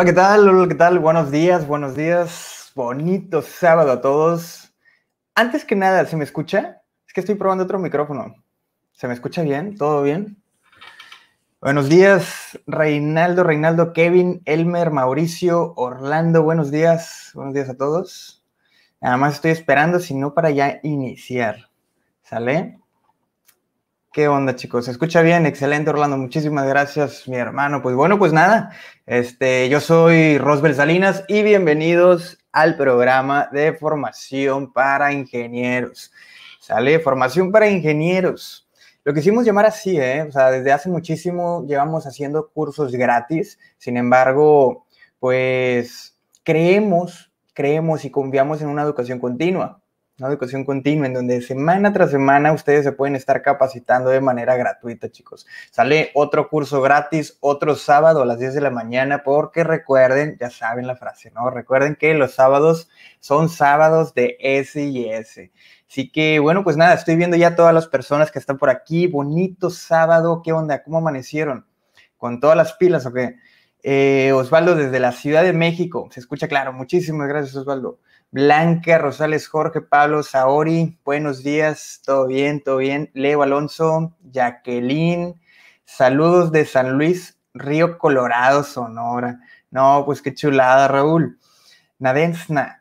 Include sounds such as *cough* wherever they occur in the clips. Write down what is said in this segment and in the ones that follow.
Hola, ¿qué tal? Hola, ¿qué tal? Buenos días, buenos días. Bonito sábado a todos. Antes que nada, ¿se me escucha? Es que estoy probando otro micrófono. ¿Se me escucha bien? ¿Todo bien? Buenos días, Reinaldo, Reinaldo, Kevin, Elmer, Mauricio, Orlando. Buenos días, buenos días a todos. Nada más estoy esperando, si no, para ya iniciar. ¿Sale? ¿Qué onda, chicos? ¿Se escucha bien? Excelente, Orlando. Muchísimas gracias, mi hermano. Pues bueno, pues nada. Este, yo soy Rosbel Salinas y bienvenidos al programa de formación para ingenieros. ¿Sale? Formación para ingenieros. Lo quisimos llamar así, ¿eh? O sea, desde hace muchísimo llevamos haciendo cursos gratis. Sin embargo, pues creemos, creemos y confiamos en una educación continua una educación continua en donde semana tras semana ustedes se pueden estar capacitando de manera gratuita, chicos. Sale otro curso gratis, otro sábado a las 10 de la mañana, porque recuerden, ya saben la frase, ¿no? Recuerden que los sábados son sábados de S y S. Así que, bueno, pues nada, estoy viendo ya todas las personas que están por aquí. Bonito sábado, ¿qué onda? ¿Cómo amanecieron? ¿Con todas las pilas o eh, Osvaldo desde la Ciudad de México, se escucha claro, muchísimas gracias Osvaldo. Blanca Rosales, Jorge, Pablo, Saori, buenos días, todo bien, todo bien. Leo Alonso, Jacqueline, saludos de San Luis, Río Colorado, Sonora. No, pues qué chulada, Raúl. Nadensna,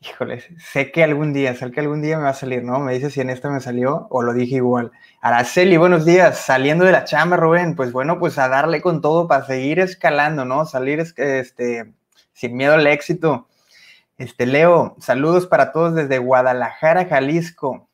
híjole, sé que algún día, sé que algún día me va a salir, ¿no? Me dice si en esta me salió o lo dije igual. Araceli, buenos días, saliendo de la chamba, Rubén. Pues bueno, pues a darle con todo para seguir escalando, ¿no? Salir este, sin miedo al éxito. Este, Leo, saludos para todos desde Guadalajara, Jalisco.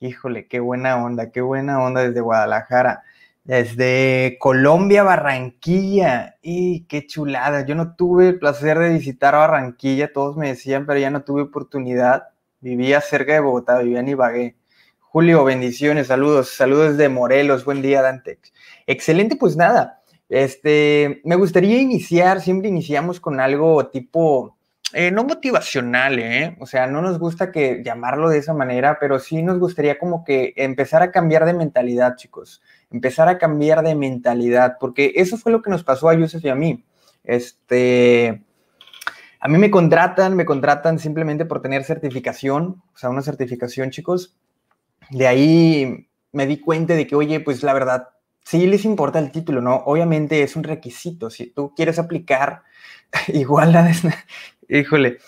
Híjole, qué buena onda, qué buena onda desde Guadalajara. Desde Colombia, Barranquilla. Y qué chulada. Yo no tuve el placer de visitar Barranquilla, todos me decían, pero ya no tuve oportunidad. Vivía cerca de Bogotá, vivía en Ibagué. Julio, bendiciones, saludos, saludos de Morelos, buen día, Dante. Excelente, pues nada. Este, me gustaría iniciar, siempre iniciamos con algo tipo eh, no motivacional, ¿eh? O sea, no nos gusta que llamarlo de esa manera, pero sí nos gustaría como que empezar a cambiar de mentalidad, chicos. Empezar a cambiar de mentalidad, porque eso fue lo que nos pasó a Yusef y a mí. Este, a mí me contratan, me contratan simplemente por tener certificación, o sea, una certificación, chicos. De ahí me di cuenta de que, oye, pues la verdad, sí les importa el título, ¿no? Obviamente es un requisito. Si tú quieres aplicar, *laughs* igual híjole.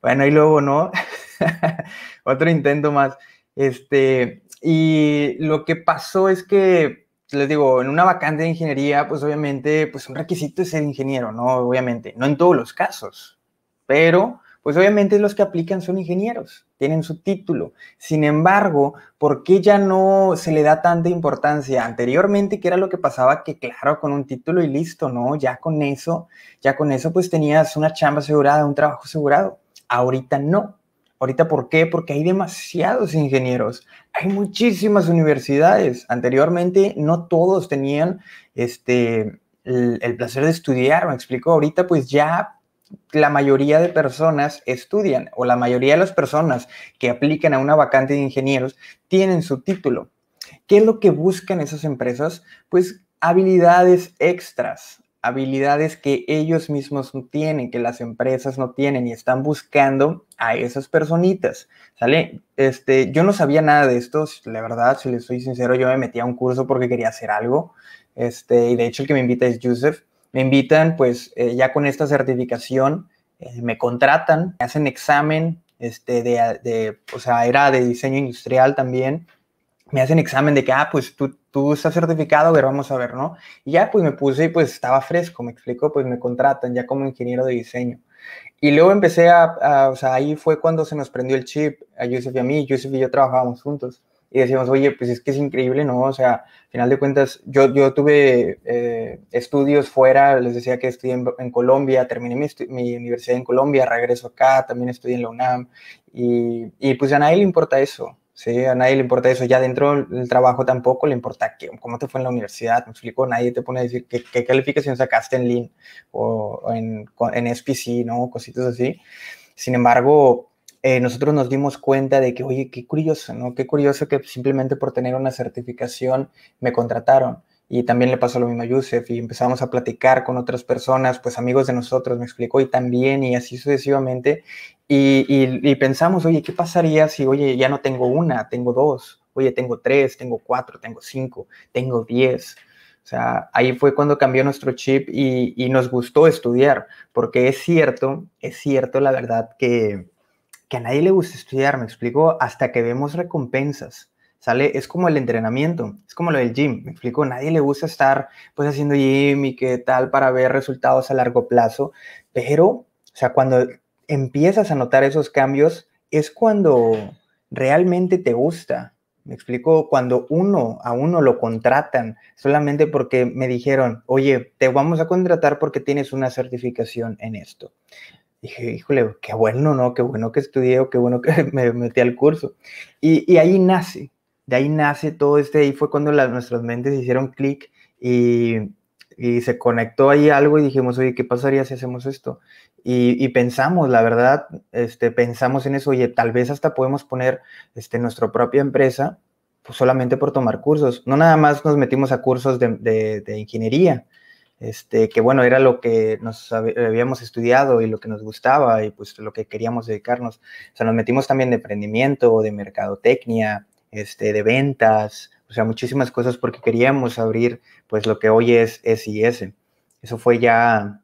Bueno, y luego, ¿no? *laughs* Otro intento más. Este, y lo que pasó es que, les digo, en una vacante de ingeniería, pues obviamente, pues un requisito es ser ingeniero, ¿no? Obviamente, no en todos los casos, pero pues obviamente los que aplican son ingenieros, tienen su título. Sin embargo, ¿por qué ya no se le da tanta importancia? Anteriormente, que era lo que pasaba? Que claro, con un título y listo, ¿no? Ya con eso, ya con eso pues tenías una chamba asegurada, un trabajo asegurado. Ahorita no. Ahorita, ¿por qué? Porque hay demasiados ingenieros, hay muchísimas universidades. Anteriormente, no todos tenían este, el, el placer de estudiar, me explico. Ahorita, pues ya la mayoría de personas estudian o la mayoría de las personas que aplican a una vacante de ingenieros tienen su título. ¿Qué es lo que buscan esas empresas? Pues habilidades extras, habilidades que ellos mismos no tienen, que las empresas no tienen y están buscando a esas personitas, ¿sale? Este, yo no sabía nada de esto, la verdad, si les soy sincero, yo me metía a un curso porque quería hacer algo, este, y de hecho el que me invita es Joseph, me invitan, pues eh, ya con esta certificación eh, me contratan, me hacen examen, este, de, o sea, era de diseño industrial también, me hacen examen de que, ah, pues tú, estás certificado, a ver, vamos a ver, ¿no? Y ya, pues me puse y pues estaba fresco, me explico, pues me contratan ya como ingeniero de diseño. Y luego empecé a, o sea, ahí fue cuando se nos prendió el chip a Yusef y a mí, Yusef y yo trabajábamos juntos y decíamos, oye, pues es que es increíble, ¿no? O sea, al final de cuentas, yo, yo tuve eh, estudios fuera, les decía que estudié en, Colombia, terminé mi, mi, universidad en Colombia, regreso acá, también estudié en la UNAM, y, y pues a nadie le importa eso, ¿sí? A nadie le importa eso. Ya dentro del trabajo tampoco le importa qué cómo te fue en la universidad, me explico, nadie te pone a decir qué, qué calificación sacaste en Lean o, en, en SPC, ¿no? Cositas así. Sin embargo, eh, nosotros nos dimos cuenta de que, oye, qué curioso, ¿no? Qué curioso que simplemente por tener una certificación me contrataron. Y también le pasó lo mismo a Yusef y empezamos a platicar con otras personas, pues amigos de nosotros, me explicó, y también, y así sucesivamente. Y, pensamos, oye, ¿qué pasaría si, oye, ya no tengo una, tengo dos? Oye, tengo tres, tengo cuatro, tengo cinco, tengo diez. O sea, ahí fue cuando cambió nuestro chip y, nos gustó estudiar, porque es cierto, es cierto la verdad que que a nadie le gusta estudiar, me explico, hasta que vemos recompensas. ¿Sale? Es como el entrenamiento, es como lo del gym, me explico, a nadie le gusta estar pues haciendo gym y qué tal para ver resultados a largo plazo, pero, o sea, cuando empiezas a notar esos cambios, es cuando realmente te gusta, me explico, cuando uno a uno lo contratan solamente porque me dijeron, oye, te vamos a contratar porque tienes una certificación en esto dije, híjole, qué bueno, ¿no? Qué bueno que estudié o qué bueno que *laughs* me metí al curso. Y, y ahí nace, de ahí nace todo este, ahí fue cuando las, nuestras mentes hicieron clic y, y, se conectó ahí algo y dijimos, oye, ¿qué pasaría si hacemos esto? Y, y, pensamos, la verdad, este, pensamos en eso, oye, tal vez hasta podemos poner este, nuestra propia empresa pues, solamente por tomar cursos. No nada más nos metimos a cursos de, de, de ingeniería, este, que bueno, era lo que nos habíamos estudiado y lo que nos gustaba y pues lo que queríamos dedicarnos. O sea, nos metimos también de emprendimiento, de mercadotecnia, este, de ventas, o sea, muchísimas cosas porque queríamos abrir pues lo que hoy es SIS. Eso fue ya,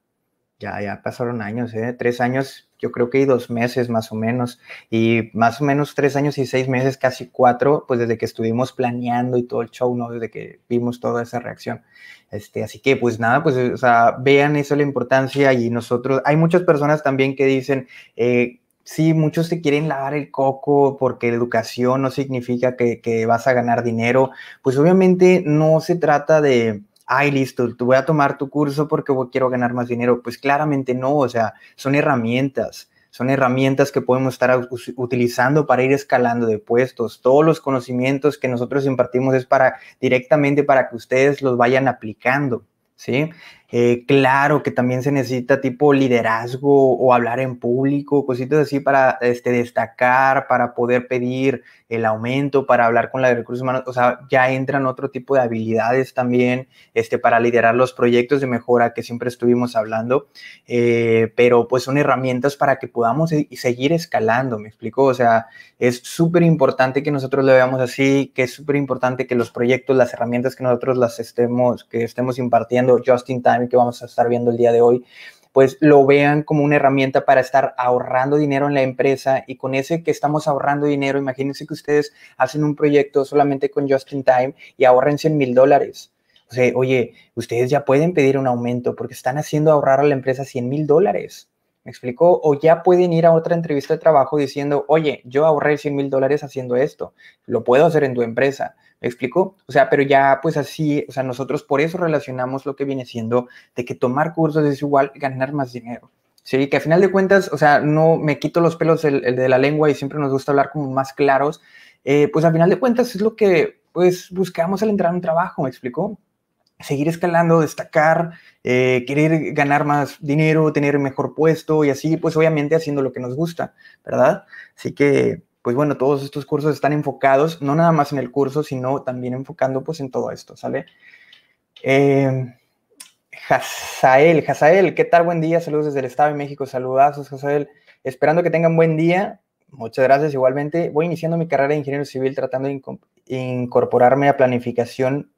ya, ya pasaron años, ¿eh? tres años yo creo que hay dos meses más o menos, y más o menos tres años y seis meses, casi cuatro, pues desde que estuvimos planeando y todo el show, ¿no? Desde que vimos toda esa reacción. Este, así que pues nada, pues o sea, vean eso la importancia y nosotros, hay muchas personas también que dicen, eh, sí, muchos te quieren lavar el coco porque la educación no significa que, que vas a ganar dinero, pues obviamente no se trata de ay, listo, voy a tomar tu curso porque quiero ganar más dinero. Pues claramente no, o sea, son herramientas. Son herramientas que podemos estar utilizando para ir escalando de puestos. Todos los conocimientos que nosotros impartimos es para directamente para que ustedes los vayan aplicando, ¿sí? Eh, claro que también se necesita tipo liderazgo o hablar en público, cositas así para este, destacar, para poder pedir el aumento, para hablar con la de recursos humanos. O sea, ya entran otro tipo de habilidades también este, para liderar los proyectos de mejora que siempre estuvimos hablando. Eh, pero pues son herramientas para que podamos seguir escalando, me explico. O sea, es súper importante que nosotros lo veamos así, que es súper importante que los proyectos, las herramientas que nosotros las estemos, que estemos impartiendo Justin time, que vamos a estar viendo el día de hoy, pues lo vean como una herramienta para estar ahorrando dinero en la empresa y con ese que estamos ahorrando dinero, imagínense que ustedes hacen un proyecto solamente con Just in Time y ahorren 100 mil dólares. O sea, oye, ustedes ya pueden pedir un aumento porque están haciendo ahorrar a la empresa 100 mil dólares. ¿Me explicó? O ya pueden ir a otra entrevista de trabajo diciendo, oye, yo ahorré 100 mil dólares haciendo esto, lo puedo hacer en tu empresa. ¿Me explico? O sea, pero ya pues así, o sea, nosotros por eso relacionamos lo que viene siendo de que tomar cursos es igual ganar más dinero. Sí, que a final de cuentas, o sea, no me quito los pelos de la lengua y siempre nos gusta hablar como más claros. Eh, pues a final de cuentas es lo que pues buscamos al entrar en un trabajo, ¿me explico? seguir escalando, destacar, eh, querer ganar más dinero, tener mejor puesto y así, pues obviamente haciendo lo que nos gusta, ¿verdad? Así que, pues bueno, todos estos cursos están enfocados, no nada más en el curso, sino también enfocando pues en todo esto, ¿sale? Eh, Hazael, ¿qué tal? Buen día, saludos desde el Estado de México, saludazos, Jazael. Esperando que tengan buen día, muchas gracias igualmente. Voy iniciando mi carrera de ingeniero civil tratando de incorporarme a planificación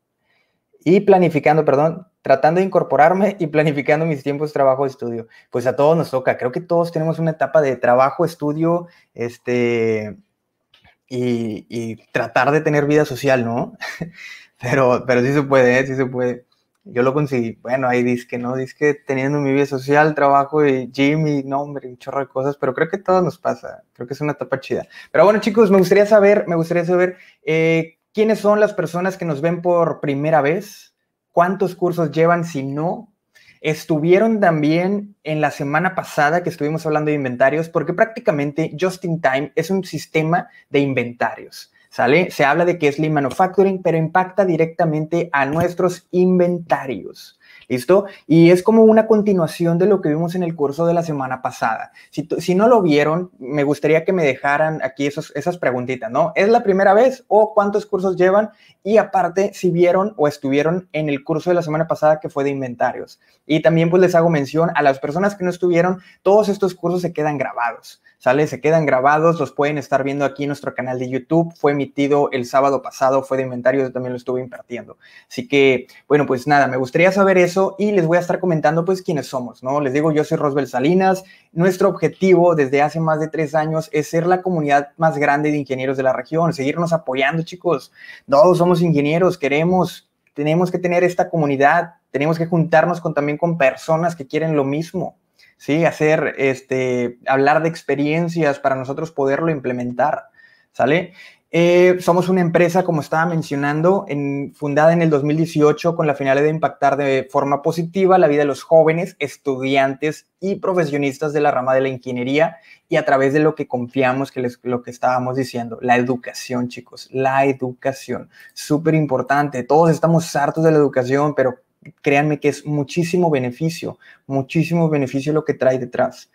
y planificando, perdón, tratando de incorporarme y planificando mis tiempos de trabajo estudio. Pues a todos nos toca, creo que todos tenemos una etapa de trabajo, estudio, este, y, tratar de tener vida social, ¿no? *laughs* pero, pero sí se puede, sí se puede. Yo lo conseguí, bueno, ahí dice que no, dice que teniendo mi vida social, trabajo y gym y nombre un chorro de cosas, pero creo que todo nos pasa, creo que es una etapa chida. Pero bueno, chicos, me gustaría saber, me gustaría saber eh, quiénes son las personas que nos ven por primera vez, cuántos cursos llevan, si no, estuvieron también en la semana pasada que estuvimos hablando de inventarios, porque prácticamente Just in Time es un sistema de inventarios. ¿Sale? Se habla de que es Lean Manufacturing, pero impacta directamente a nuestros inventarios. ¿Listo? Y es como una continuación de lo que vimos en el curso de la semana pasada. Si, no lo vieron, me gustaría que me dejaran aquí esas preguntitas, ¿no? ¿Es la primera vez o cuántos cursos llevan? Y aparte, si vieron o estuvieron en el curso de la semana pasada que fue de inventarios. Y también pues les hago mención a las personas que no estuvieron, todos estos cursos se quedan grabados. ¿sale? Se quedan grabados, los pueden estar viendo aquí en nuestro canal de YouTube. Fue emitido el sábado pasado, fue de inventario, yo también lo estuve impartiendo. Así que, bueno, pues nada, me gustaría saber eso y les voy a estar comentando pues quiénes somos, ¿no? Les digo, yo soy Roswell Salinas. Nuestro objetivo desde hace más de tres años es ser la comunidad más grande de ingenieros de la región, seguirnos apoyando, chicos. Todos somos ingenieros, queremos, tenemos que tener esta comunidad, tenemos que juntarnos con, también con personas que quieren lo mismo. ¿sí? Hacer, este, hablar de experiencias para nosotros poderlo implementar, ¿sale? Eh, somos una empresa, como estaba mencionando, fundada en el 2018 con la finalidad de impactar de forma positiva la vida de los jóvenes, estudiantes y profesionistas de la rama de la ingeniería y a través de lo que confiamos, que les, lo que estábamos diciendo, la educación, chicos, la educación, súper importante. Todos estamos hartos de la educación, pero créanme que es muchísimo beneficio, muchísimo beneficio lo que trae detrás.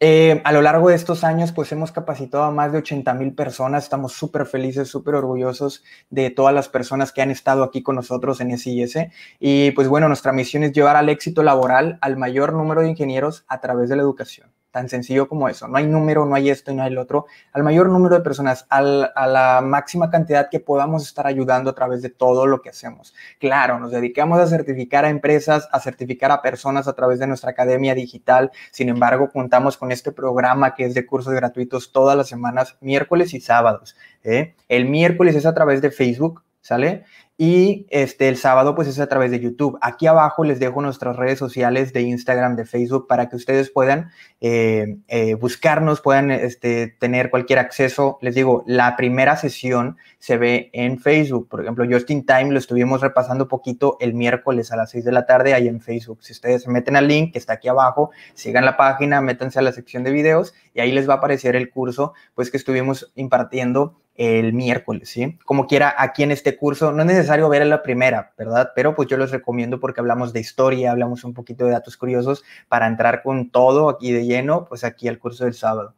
Eh, a lo largo de estos años, pues hemos capacitado a más de 80 mil personas. Estamos súper felices, súper orgullosos de todas las personas que han estado aquí con nosotros en SIS. Y pues bueno, nuestra misión es llevar al éxito laboral al mayor número de ingenieros a través de la educación. Tan sencillo como eso. No hay número, no hay esto y no hay el otro. Al mayor número de personas, a la máxima cantidad que podamos estar ayudando a través de todo lo que hacemos. Claro, nos dedicamos a certificar a empresas, a certificar a personas a través de nuestra academia digital. Sin embargo, contamos con este programa que es de cursos gratuitos todas las semanas, miércoles y sábados. ¿eh? El miércoles es a través de Facebook, ¿sale? Y este, el sábado, pues es a través de YouTube. Aquí abajo les dejo nuestras redes sociales de Instagram, de Facebook, para que ustedes puedan eh, eh, buscarnos, puedan este, tener cualquier acceso. Les digo, la primera sesión se ve en Facebook. Por ejemplo, Justin Time lo estuvimos repasando poquito el miércoles a las 6 de la tarde ahí en Facebook. Si ustedes se meten al link que está aquí abajo, sigan la página, métanse a la sección de videos y ahí les va a aparecer el curso pues que estuvimos impartiendo el miércoles, ¿sí? Como quiera, aquí en este curso no es necesario ver la primera, ¿verdad? Pero pues yo los recomiendo porque hablamos de historia, hablamos un poquito de datos curiosos para entrar con todo aquí de lleno, pues aquí al curso del sábado.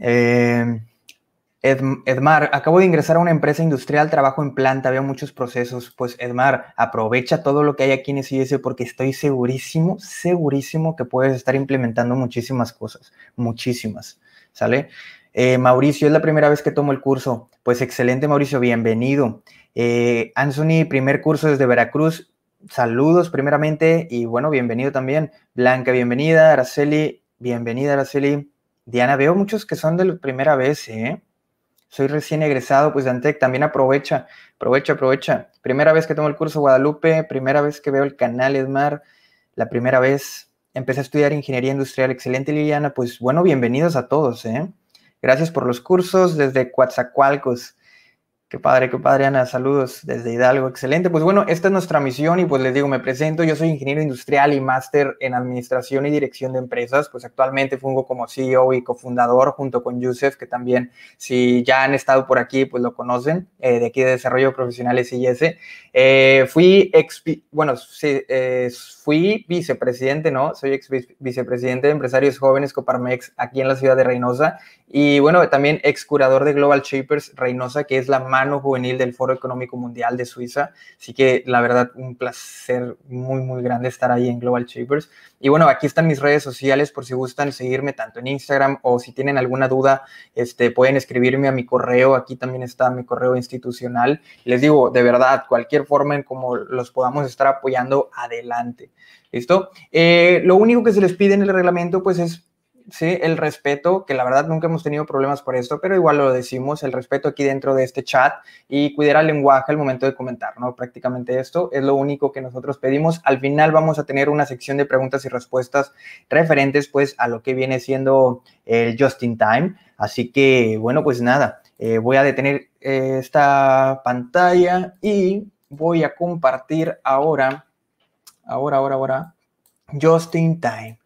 Eh, Edmar, acabo de ingresar a una empresa industrial, trabajo en planta, veo muchos procesos. Pues Edmar, aprovecha todo lo que hay aquí en SIS porque estoy segurísimo, segurísimo que puedes estar implementando muchísimas cosas, muchísimas, ¿sale? Eh, Mauricio, es la primera vez que tomo el curso. Pues excelente, Mauricio, bienvenido. Eh, Anthony, primer curso desde Veracruz. Saludos primeramente y bueno, bienvenido también. Blanca, bienvenida. Araceli, bienvenida, Araceli. Diana, veo muchos que son de la primera vez, ¿eh? Soy recién egresado, pues de Antec, también aprovecha, aprovecha, aprovecha. Primera vez que tomo el curso Guadalupe, primera vez que veo el canal Edmar, la primera vez empecé a estudiar ingeniería industrial. Excelente, Liliana. Pues bueno, bienvenidos a todos, ¿eh? Gracias por los cursos desde Coatzacoalcos. Qué padre, qué padre, Ana. Saludos desde Hidalgo. Excelente. Pues bueno, esta es nuestra misión y pues les digo, me presento. Yo soy ingeniero industrial y máster en administración y dirección de empresas. Pues actualmente fungo como CEO y cofundador junto con Yusef, que también si ya han estado por aquí, pues lo conocen, eh, de aquí de Desarrollo Profesional SIS. Eh, fui ex, bueno, sí, fui vicepresidente, ¿no? Soy ex vicepresidente de Empresarios Jóvenes Coparmex aquí en la ciudad de Reynosa. Y bueno, también ex curador de Global Shapers Reynosa, que es la más juvenil del Foro Económico Mundial de Suiza. Así que la verdad, un placer muy, muy grande estar ahí en Global Chambers. Y bueno, aquí están mis redes sociales por si gustan seguirme tanto en Instagram o si tienen alguna duda, este, pueden escribirme a mi correo. Aquí también está mi correo institucional. Les digo, de verdad, cualquier forma en como los podamos estar apoyando, adelante. ¿Listo? Eh, lo único que se les pide en el reglamento, pues es sí, el respeto, que la verdad nunca hemos tenido problemas por esto, pero igual lo decimos, el respeto aquí dentro de este chat y cuidar el lenguaje al momento de comentar, ¿no? Prácticamente esto es lo único que nosotros pedimos. Al final vamos a tener una sección de preguntas y respuestas referentes pues a lo que viene siendo el Just in Time. Así que, bueno, pues nada, eh, voy a detener eh, esta pantalla y voy a compartir ahora, ahora, ahora, ahora, Just in Time.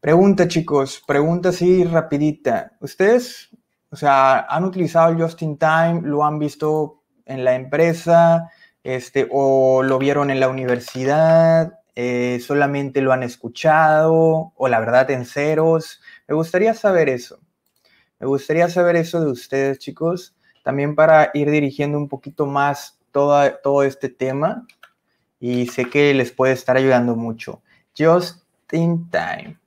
Pregunta, chicos, pregunta así rapidita. ¿Ustedes, o sea, han utilizado el Just in Time? ¿Lo han visto en la empresa? Este, ¿O lo vieron en la universidad? Eh, ¿Solamente lo han escuchado? ¿O la verdad en ceros? Me gustaría saber eso. Me gustaría saber eso de ustedes, chicos, también para ir dirigiendo un poquito más todo este tema. Y sé que les puede estar ayudando mucho. Just in time.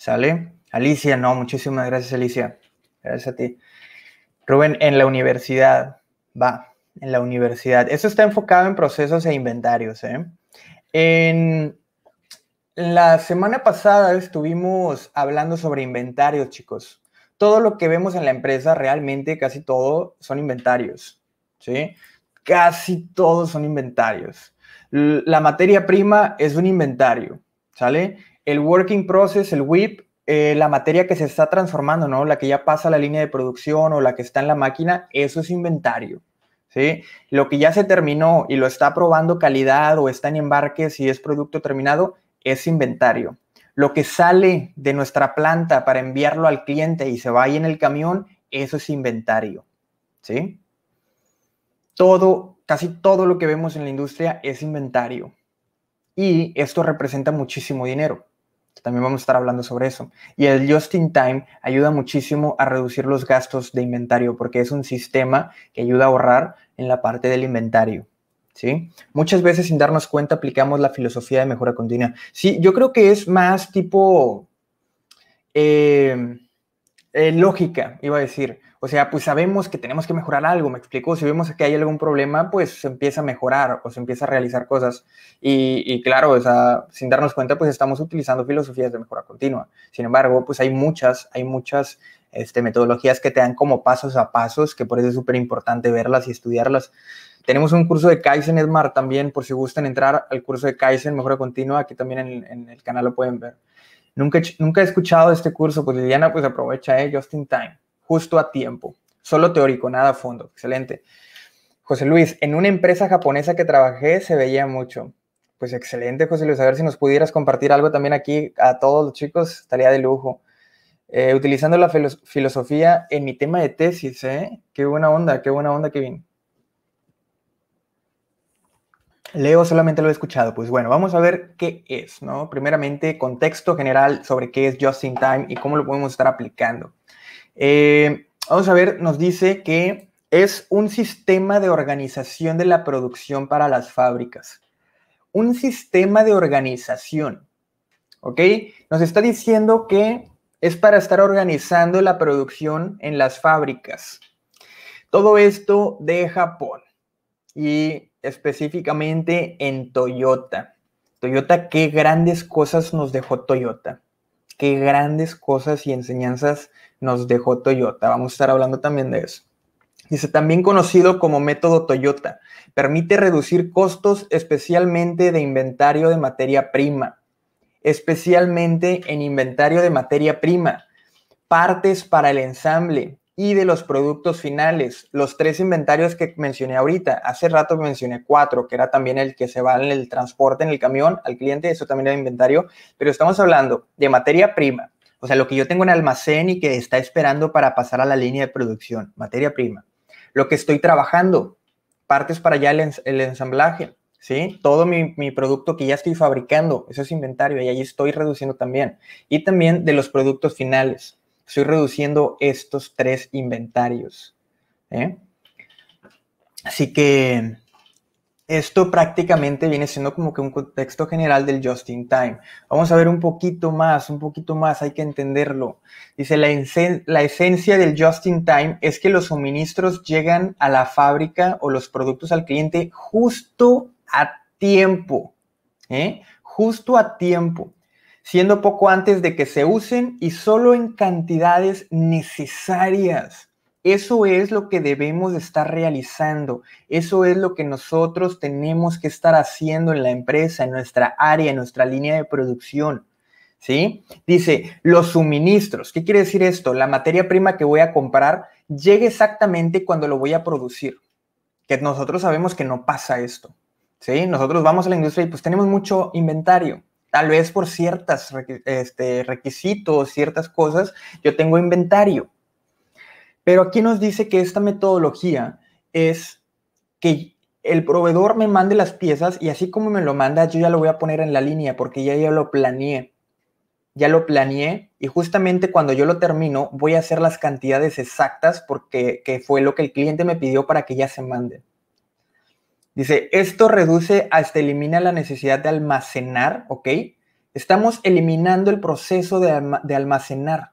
¿Sale? Alicia, no, muchísimas gracias, Alicia. Gracias a ti. Rubén, en la universidad, va, en la universidad. Esto está enfocado en procesos e inventarios. ¿eh? En la semana pasada estuvimos hablando sobre inventarios, chicos. Todo lo que vemos en la empresa, realmente casi todo son inventarios. ¿sí? Casi todos son inventarios. La materia prima es un inventario, ¿sale? el working process, el WIP, eh, la materia que se está transformando, ¿no? La que ya pasa a la línea de producción o la que está en la máquina, eso es inventario. ¿Sí? Lo que ya se terminó y lo está probando calidad o está en embarque, si es producto terminado, es inventario. Lo que sale de nuestra planta para enviarlo al cliente y se va ahí en el camión, eso es inventario. ¿Sí? Todo, casi todo lo que vemos en la industria es inventario. Y esto representa muchísimo dinero también vamos a estar hablando sobre eso. Y el Just in Time ayuda muchísimo a reducir los gastos de inventario porque es un sistema que ayuda a ahorrar en la parte del inventario. ¿Sí? Muchas veces sin darnos cuenta aplicamos la filosofía de mejora continua. Sí, yo creo que es más tipo eh, eh, lógica, iba a decir. O sea, pues sabemos que tenemos que mejorar algo, me explico. Si vemos que hay algún problema, pues se empieza a mejorar o se empieza a realizar cosas. Y, claro, sin darnos cuenta, pues estamos utilizando filosofías de mejora continua. Sin embargo, pues hay muchas, hay muchas este, metodologías que te dan como pasos a pasos, que por eso es súper importante verlas y estudiarlas. Tenemos un curso de Kaizen Smart también, por si gustan entrar al curso de Kaizen Mejora Continua, aquí también en, el canal lo pueden ver. Nunca, nunca he escuchado este curso, pues Liliana, pues aprovecha, eh, just in time justo a tiempo. Solo teórico, nada a fondo. Excelente. José Luis, en una empresa japonesa que trabajé se veía mucho. Pues excelente, José Luis. A ver si nos pudieras compartir algo también aquí a todos los chicos, estaría de lujo. Eh, utilizando la filosofía en mi tema de tesis, ¿eh? Qué buena onda, qué buena onda, Kevin. Leo solamente lo he escuchado. Pues bueno, vamos a ver qué es, ¿no? Primeramente, contexto general sobre qué es Just in Time y cómo lo podemos estar aplicando. Eh, vamos a ver, nos dice que es un sistema de organización de la producción para las fábricas. Un sistema de organización. ¿Ok? Nos está diciendo que es para estar organizando la producción en las fábricas. Todo esto de Japón y específicamente en Toyota. Toyota, qué grandes cosas nos dejó Toyota qué grandes cosas y enseñanzas nos dejó Toyota. Vamos a estar hablando también de eso. Dice, también conocido como método Toyota, permite reducir costos especialmente de inventario de materia prima, especialmente en inventario de materia prima, partes para el ensamble, y de los productos finales. Los tres inventarios que mencioné ahorita, hace rato mencioné cuatro, que era también el que se va en el transporte, en el camión al cliente, eso también era inventario, pero estamos hablando de materia prima, o sea, lo que yo tengo en almacén y que está esperando para pasar a la línea de producción, materia prima, lo que estoy trabajando, partes para ya el, ensamblaje, ¿sí? Todo mi, mi, producto que ya estoy fabricando, eso es inventario y ahí estoy reduciendo también. Y también de los productos finales estoy reduciendo estos tres inventarios. ¿eh? Así que esto prácticamente viene siendo como que un contexto general del just in time. Vamos a ver un poquito más, un poquito más, hay que entenderlo. Dice, la, la esencia del just in time es que los suministros llegan a la fábrica o los productos al cliente justo a tiempo. ¿eh? Justo a tiempo siendo poco antes de que se usen y solo en cantidades necesarias. Eso es lo que debemos estar realizando, eso es lo que nosotros tenemos que estar haciendo en la empresa, en nuestra área, en nuestra línea de producción. ¿Sí? Dice, los suministros. ¿Qué quiere decir esto? La materia prima que voy a comprar llega exactamente cuando lo voy a producir. Que nosotros sabemos que no pasa esto. ¿Sí? Nosotros vamos a la industria y pues tenemos mucho inventario tal vez por ciertos este, requisitos, ciertas cosas, yo tengo inventario. Pero aquí nos dice que esta metodología es que el proveedor me mande las piezas y así como me lo manda, yo ya lo voy a poner en la línea porque ya, lo planeé. Ya lo planeé y justamente cuando yo lo termino voy a hacer las cantidades exactas porque fue lo que el cliente me pidió para que ya se mande. Dice, esto reduce hasta elimina la necesidad de almacenar, ¿ok? Estamos eliminando el proceso de, almacenar.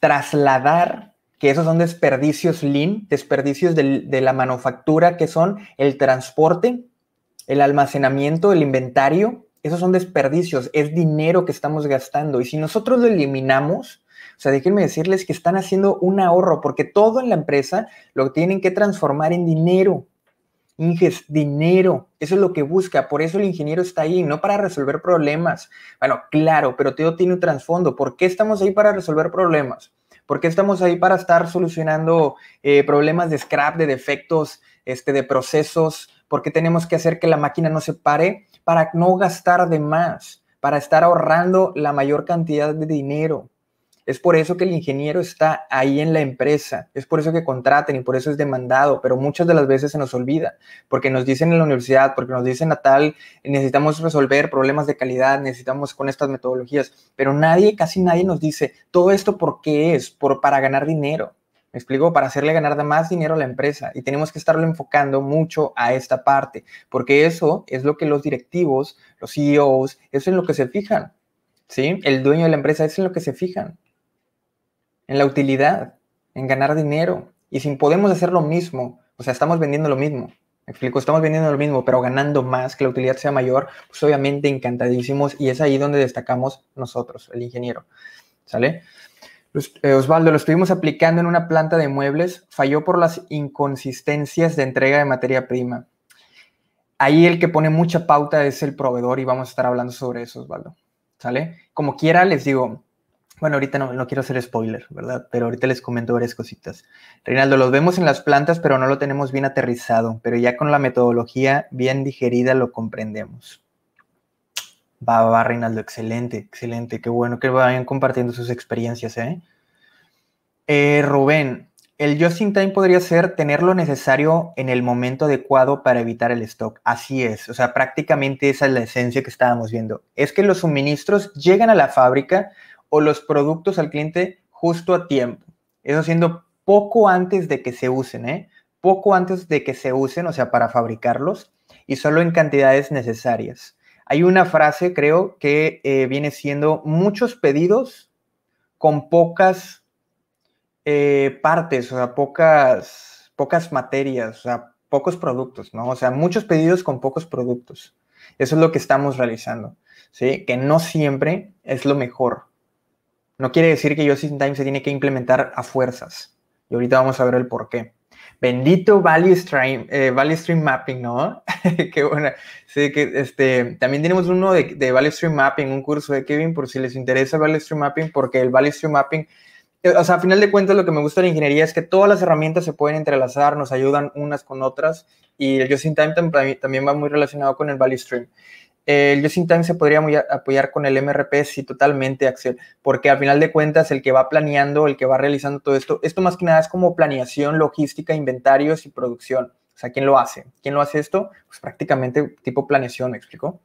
Trasladar, que esos son desperdicios lean, desperdicios de, de la manufactura, que son el transporte, el almacenamiento, el inventario, esos son desperdicios, es dinero que estamos gastando. Y si nosotros lo eliminamos, o sea, déjenme decirles que están haciendo un ahorro, porque todo en la empresa lo tienen que transformar en dinero. Inges, dinero, eso es lo que busca, por eso el ingeniero está ahí, no para resolver problemas. Bueno, claro, pero todo tiene un trasfondo. ¿Por qué estamos ahí para resolver problemas? ¿Por qué estamos ahí para estar solucionando eh, problemas de scrap, de defectos, este, de procesos? ¿Por qué tenemos que hacer que la máquina no se pare para no gastar de más, para estar ahorrando la mayor cantidad de dinero? Es por eso que el ingeniero está ahí en la empresa, es por eso que contraten y por eso es demandado, pero muchas de las veces se nos olvida, porque nos dicen en la universidad, porque nos dicen a tal, necesitamos resolver problemas de calidad, necesitamos con estas metodologías, pero nadie, casi nadie nos dice todo esto por qué es, por para ganar dinero. ¿Me explico? Para hacerle ganar más dinero a la empresa. Y tenemos que estarlo enfocando mucho a esta parte, porque eso es lo que los directivos, los CEOs, eso es en lo que se fijan. ¿Sí? El dueño de la empresa es en lo que se fijan en la utilidad, en ganar dinero. Y si podemos hacer lo mismo, o sea, estamos vendiendo lo mismo, explico, estamos vendiendo lo mismo, pero ganando más, que la utilidad sea mayor, pues obviamente encantadísimos y es ahí donde destacamos nosotros, el ingeniero. ¿Sale? Eh, Osvaldo, lo estuvimos aplicando en una planta de muebles, falló por las inconsistencias de entrega de materia prima. Ahí el que pone mucha pauta es el proveedor y vamos a estar hablando sobre eso, Osvaldo. ¿Sale? Como quiera, les digo, bueno, ahorita no, quiero hacer spoiler, ¿verdad? Pero ahorita les comento varias cositas. Reinaldo, los vemos en las plantas, pero no lo tenemos bien aterrizado, pero ya con la metodología bien digerida lo comprendemos. Va, va, Reinaldo, excelente, excelente. Qué bueno que vayan compartiendo sus experiencias, ¿eh? eh Rubén, el just in time podría ser tener lo necesario en el momento adecuado para evitar el stock. Así es, o sea, prácticamente esa es la esencia que estábamos viendo. Es que los suministros llegan a la fábrica o los productos al cliente justo a tiempo. Eso siendo poco antes de que se usen, ¿eh? Poco antes de que se usen, o sea, para fabricarlos, y solo en cantidades necesarias. Hay una frase, creo, que eh, viene siendo muchos pedidos con pocas eh, partes, o sea, pocas, pocas materias, o sea, pocos productos, ¿no? O sea, muchos pedidos con pocos productos. Eso es lo que estamos realizando, ¿sí? Que no siempre es lo mejor. No quiere decir que just in time se tiene que implementar a fuerzas. Y ahorita vamos a ver el por qué. Bendito Value Stream, eh, Stream Mapping, ¿no? *laughs* qué buena. Sí, que este, también tenemos uno de, de, Value Stream Mapping, un curso de Kevin, por si les interesa Value Stream Mapping, porque el Value Stream Mapping, eh, o sea, a final de cuentas lo que me gusta de la ingeniería es que todas las herramientas se pueden entrelazar, nos ayudan unas con otras, y el Just in Time también va muy relacionado con el Value Stream el Justin Time se podría apoyar con el MRP, sí, totalmente, Axel, porque al final de cuentas el que va planeando, el que va realizando todo esto, esto más que nada es como planeación, logística, inventarios y producción. O sea, ¿quién lo hace? ¿Quién lo hace esto? Pues prácticamente tipo planeación, ¿me explico?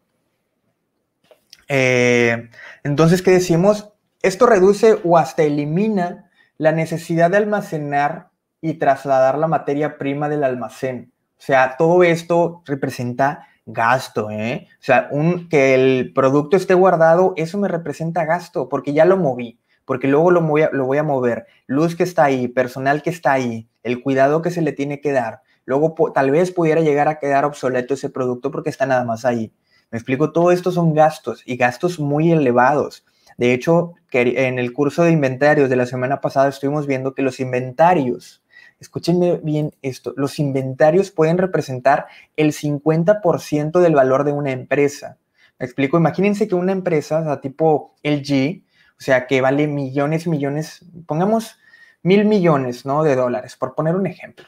Eh, entonces, ¿qué decimos? Esto reduce o hasta elimina la necesidad de almacenar y trasladar la materia prima del almacén. O sea, todo esto representa gasto, ¿eh? O sea, que el producto esté guardado, eso me representa gasto, porque ya lo moví, porque luego lo voy, lo voy a mover. Luz que está ahí, personal que está ahí, el cuidado que se le tiene que dar. Luego tal vez pudiera llegar a quedar obsoleto ese producto porque está nada más ahí. Me explico, todo esto son gastos y gastos muy elevados. De hecho, en el curso de inventarios de la semana pasada estuvimos viendo que los inventarios escúchenme bien esto, los inventarios pueden representar el 50% del valor de una empresa. Me explico, imagínense que una empresa, o sea, tipo LG, o sea, que vale millones, millones, pongamos mil millones, ¿no? De dólares, por poner un ejemplo,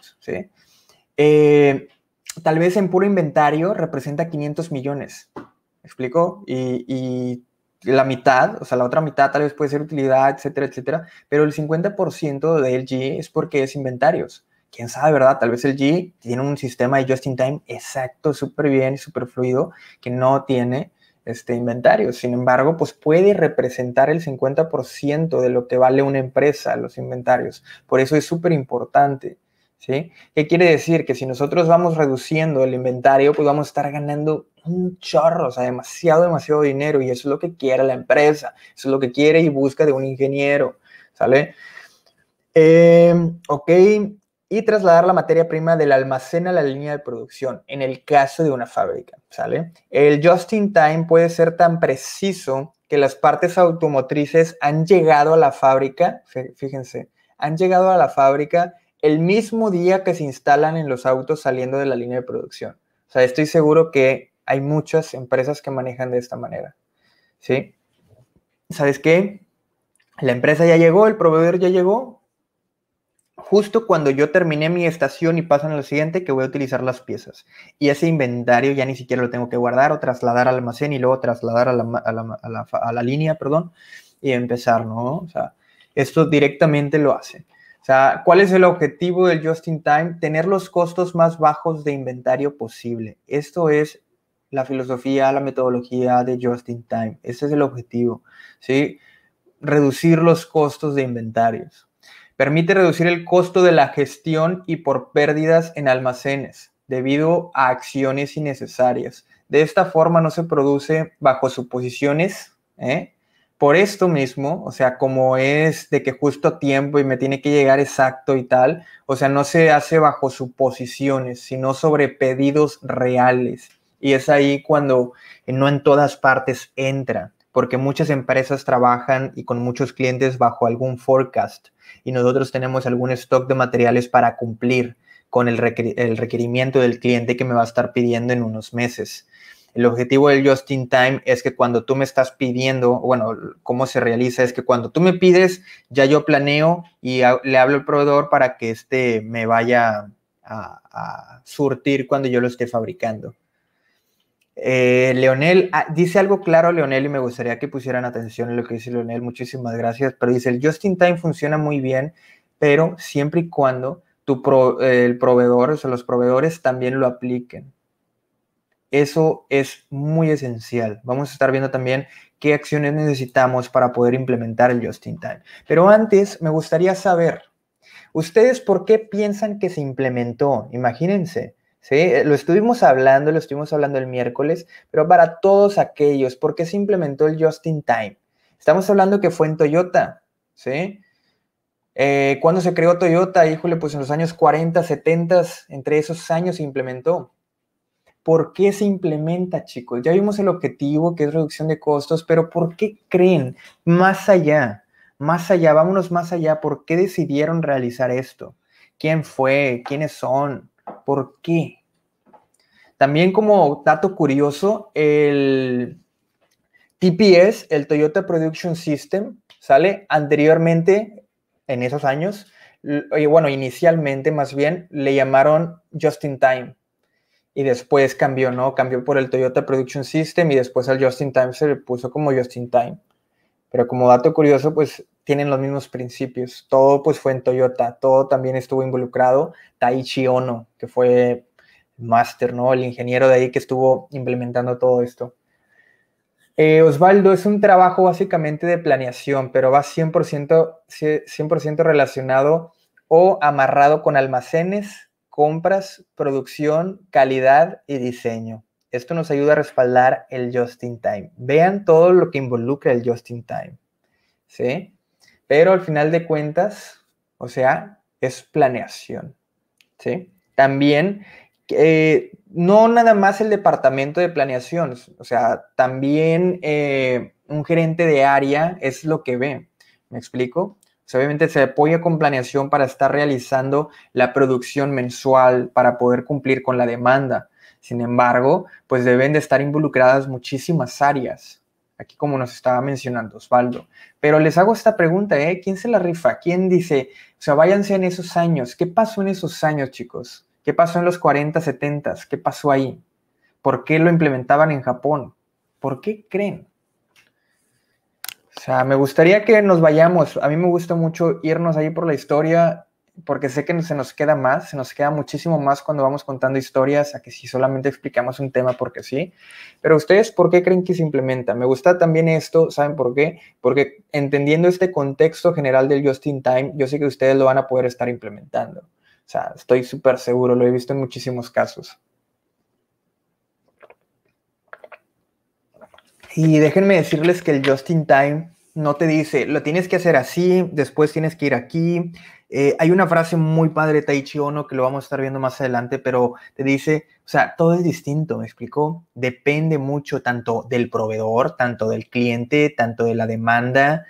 eh, tal vez en puro inventario representa 500 millones, ¿me explico? y la mitad, o sea, la otra mitad tal vez puede ser utilidad, etcétera, etcétera, pero el 50% del G es porque es inventarios. Quién sabe, ¿verdad? Tal vez el G tiene un sistema de just in time exacto, súper bien, súper fluido, que no tiene este inventario. Sin embargo, pues puede representar el 50% de lo que vale una empresa, los inventarios. Por eso es súper importante ¿Qué quiere decir? Que si nosotros vamos reduciendo el inventario, pues vamos a estar ganando un chorro, o sea, demasiado, demasiado dinero y eso es lo que quiere la empresa, eso es lo que quiere y busca de un ingeniero, ¿sale? Em, ok, y trasladar la materia prima del almacén a la línea de producción, en el caso de una fábrica, ¿sale? El just-in-time puede ser tan preciso que las partes automotrices han llegado a la fábrica, fíjense, han llegado a la fábrica el mismo día que se instalan en los autos saliendo de la línea de producción. O sea, estoy seguro que hay muchas empresas que manejan de esta manera. ¿Sí? ¿Sabes qué? La empresa ya llegó, el proveedor ya llegó. Justo cuando yo terminé mi estación y pasan en el siguiente, que voy a utilizar las piezas. Y ese inventario ya ni siquiera lo tengo que guardar o trasladar al almacén y luego trasladar a la, a la línea, perdón, y empezar, ¿no? O sea, esto directamente lo hace. O sea, ¿cuál es el objetivo del just in time? Tener los costos más bajos de inventario posible. Esto es la filosofía, la metodología de just in time. Ese es el objetivo, ¿sí? Reducir los costos de inventarios. Permite reducir el costo de la gestión y por pérdidas en almacenes debido a acciones innecesarias. De esta forma no se produce bajo suposiciones ¿eh? por esto mismo, o sea, como es de que justo a tiempo y me tiene que llegar exacto y tal, o sea, no se hace bajo suposiciones, sino sobre pedidos reales. Y es ahí cuando eh, no en todas partes entra, porque muchas empresas trabajan y con muchos clientes bajo algún forecast y nosotros tenemos algún stock de materiales para cumplir con el, requerimiento del cliente que me va a estar pidiendo en unos meses. El objetivo del just in time es que cuando tú me estás pidiendo, bueno, cómo se realiza es que cuando tú me pides, ya yo planeo y le hablo al proveedor para que este me vaya a, surtir cuando yo lo esté fabricando. Eh, Leonel, ah, dice algo claro Leonel y me gustaría que pusieran atención en lo que dice Leonel, muchísimas gracias, pero dice, el just in time funciona muy bien, pero siempre y cuando tu el proveedor, o sea, los proveedores también lo apliquen. Eso es muy esencial. Vamos a estar viendo también qué acciones necesitamos para poder implementar el Just in Time. Pero antes me gustaría saber, ¿ustedes por qué piensan que se implementó? Imagínense, ¿sí? Lo estuvimos hablando, lo estuvimos hablando el miércoles, pero para todos aquellos, ¿por qué se implementó el Just in Time? Estamos hablando que fue en Toyota, ¿sí? Eh, ¿Cuándo se creó Toyota? Híjole, pues en los años 40, 70, entre esos años se implementó. ¿Por qué se implementa, chicos? Ya vimos el objetivo, que es reducción de costos, pero ¿por qué creen más allá? Más allá, vámonos más allá. ¿Por qué decidieron realizar esto? ¿Quién fue? ¿Quiénes son? ¿Por qué? También como dato curioso, el TPS, el Toyota Production System, ¿sale? Anteriormente, en esos años, eh, bueno, inicialmente más bien, le llamaron Just in Time y después cambió, ¿no? Cambió por el Toyota Production System y después al Just in Time se le puso como Just in Time. Pero como dato curioso, pues tienen los mismos principios. Todo pues fue en Toyota, todo también estuvo involucrado Taichi Ono, que fue máster, ¿no? El ingeniero de ahí que estuvo implementando todo esto. Eh, Osvaldo, es un trabajo básicamente de planeación, pero va 100%, 100 relacionado o amarrado con almacenes, compras, producción, calidad y diseño. Esto nos ayuda a respaldar el just in time. Vean todo lo que involucra el just in time. ¿Sí? Pero al final de cuentas, o sea, es planeación. ¿Sí? También, eh, no nada más el departamento de planeación, o sea, también eh, un gerente de área es lo que ve. ¿Me explico? obviamente se apoya con planeación para estar realizando la producción mensual, para poder cumplir con la demanda. Sin embargo, pues deben de estar involucradas muchísimas áreas, aquí como nos estaba mencionando Osvaldo. Pero les hago esta pregunta, ¿eh? ¿Quién se la rifa? ¿Quién dice, o sea, váyanse en esos años? ¿Qué pasó en esos años, chicos? ¿Qué pasó en los 40, 70? ¿Qué pasó ahí? ¿Por qué lo implementaban en Japón? ¿Por qué creen? sea, me gustaría que nos vayamos. A mí me gusta mucho irnos ahí por la historia, porque sé que se nos queda más, se nos queda muchísimo más cuando vamos contando historias, a que si solamente explicamos un tema porque sí. Pero ustedes, ¿por qué creen que se implementa? Me gusta también esto, ¿saben por qué? Porque entendiendo este contexto general del Just in Time, yo sé que ustedes lo van a poder estar implementando. O sea, estoy súper seguro, lo he visto en muchísimos casos. Y déjenme decirles que el just in time no te dice, lo tienes que hacer así, después tienes que ir aquí. Eh, hay una frase muy padre de Taichi Ono que lo vamos a estar viendo más adelante, pero te dice, o sea, todo es distinto, ¿me explicó? Depende mucho tanto del proveedor, tanto del cliente, tanto de la demanda,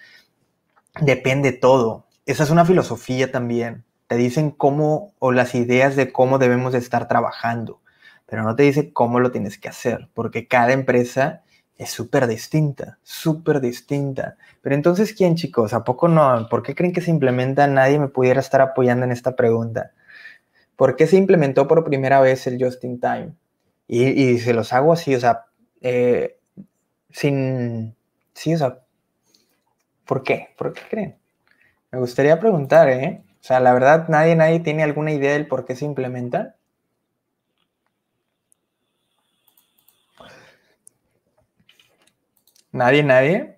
depende todo. Esa es una filosofía también. Te dicen cómo o las ideas de cómo debemos estar trabajando, pero no te dice cómo lo tienes que hacer, porque cada empresa es súper distinta, súper distinta. Pero entonces, ¿quién, chicos? ¿A poco no? ¿Por qué creen que se implementa? Nadie me pudiera estar apoyando en esta pregunta. ¿Por qué se implementó por primera vez el Just in Time? Y, se los hago así, o sea, eh, sin. Sí, o sea, ¿por qué? ¿Por qué creen? Me gustaría preguntar, ¿eh? O sea, la verdad, nadie, nadie tiene alguna idea del por qué se implementa. Nadie, nadie.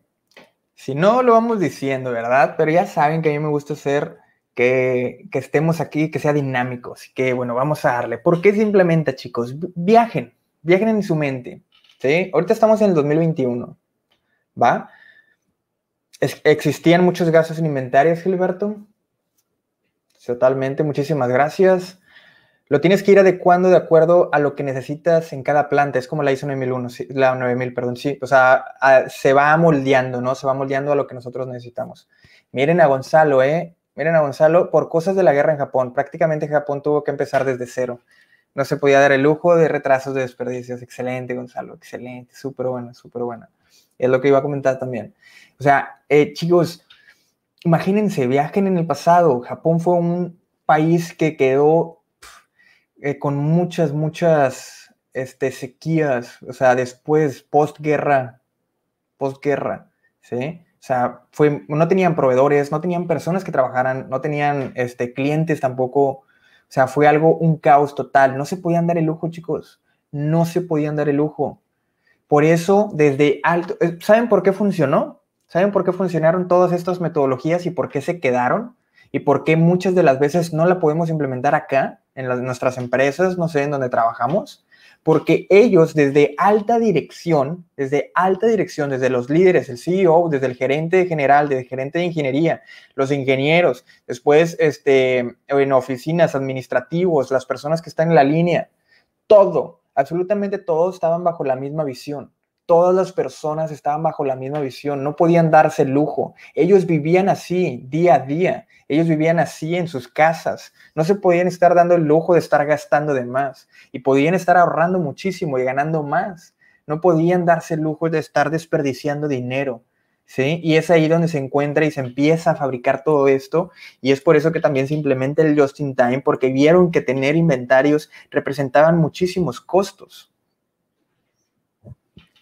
Si no, lo vamos diciendo, ¿verdad? Pero ya saben que a mí me gusta ser que, estemos aquí, que sea dinámico. Así que, bueno, vamos a darle. ¿Por qué simplemente, chicos? Viajen, viajen en su mente. ¿sí? Ahorita estamos en el 2021, ¿va? ¿Existían muchos gastos en inventarios, Gilberto? Totalmente, muchísimas gracias. Lo tienes que ir adecuando de acuerdo a lo que necesitas en cada planta. Es como la hizo 9001, la 9000, perdón, sí. O sea, se va moldeando, ¿no? Se va moldeando a lo que nosotros necesitamos. Miren a Gonzalo, ¿eh? Miren a Gonzalo, por cosas de la guerra en Japón. Prácticamente Japón tuvo que empezar desde cero. No se podía dar el lujo de retrasos, de desperdicios. Excelente, Gonzalo, excelente. Súper buena, súper buena. Es lo que iba a comentar también. O sea, eh, chicos, imagínense, viajen en el pasado. Japón fue un país que quedó eh, con muchas, muchas este, sequías, o sea, después, postguerra, postguerra, ¿sí? O sea, fue, no tenían proveedores, no tenían personas que trabajaran, no tenían este, clientes tampoco. O sea, fue algo, un caos total. No se podían dar el lujo, chicos. No se podían dar el lujo. Por eso, desde alto, eh, ¿saben por qué funcionó? ¿Saben por qué funcionaron todas estas metodologías y por qué se quedaron? y por qué muchas de las veces no la podemos implementar acá, en nuestras empresas, no sé, en donde trabajamos, porque ellos desde alta dirección, desde alta dirección, desde los líderes, el CEO, desde el gerente general, desde el gerente de ingeniería, los ingenieros, después este, en oficinas, administrativos, las personas que están en la línea, todo, absolutamente todo estaban bajo la misma visión. Todas las personas estaban bajo la misma visión, no podían darse lujo. Ellos vivían así día a día, ellos vivían así en sus casas, no se podían estar dando el lujo de estar gastando de más y podían estar ahorrando muchísimo y ganando más. No podían darse el lujo de estar desperdiciando dinero. Y es ahí donde se encuentra y se empieza a fabricar todo esto. Y es por eso que también se implementa el just in time, porque vieron que tener inventarios representaban muchísimos costos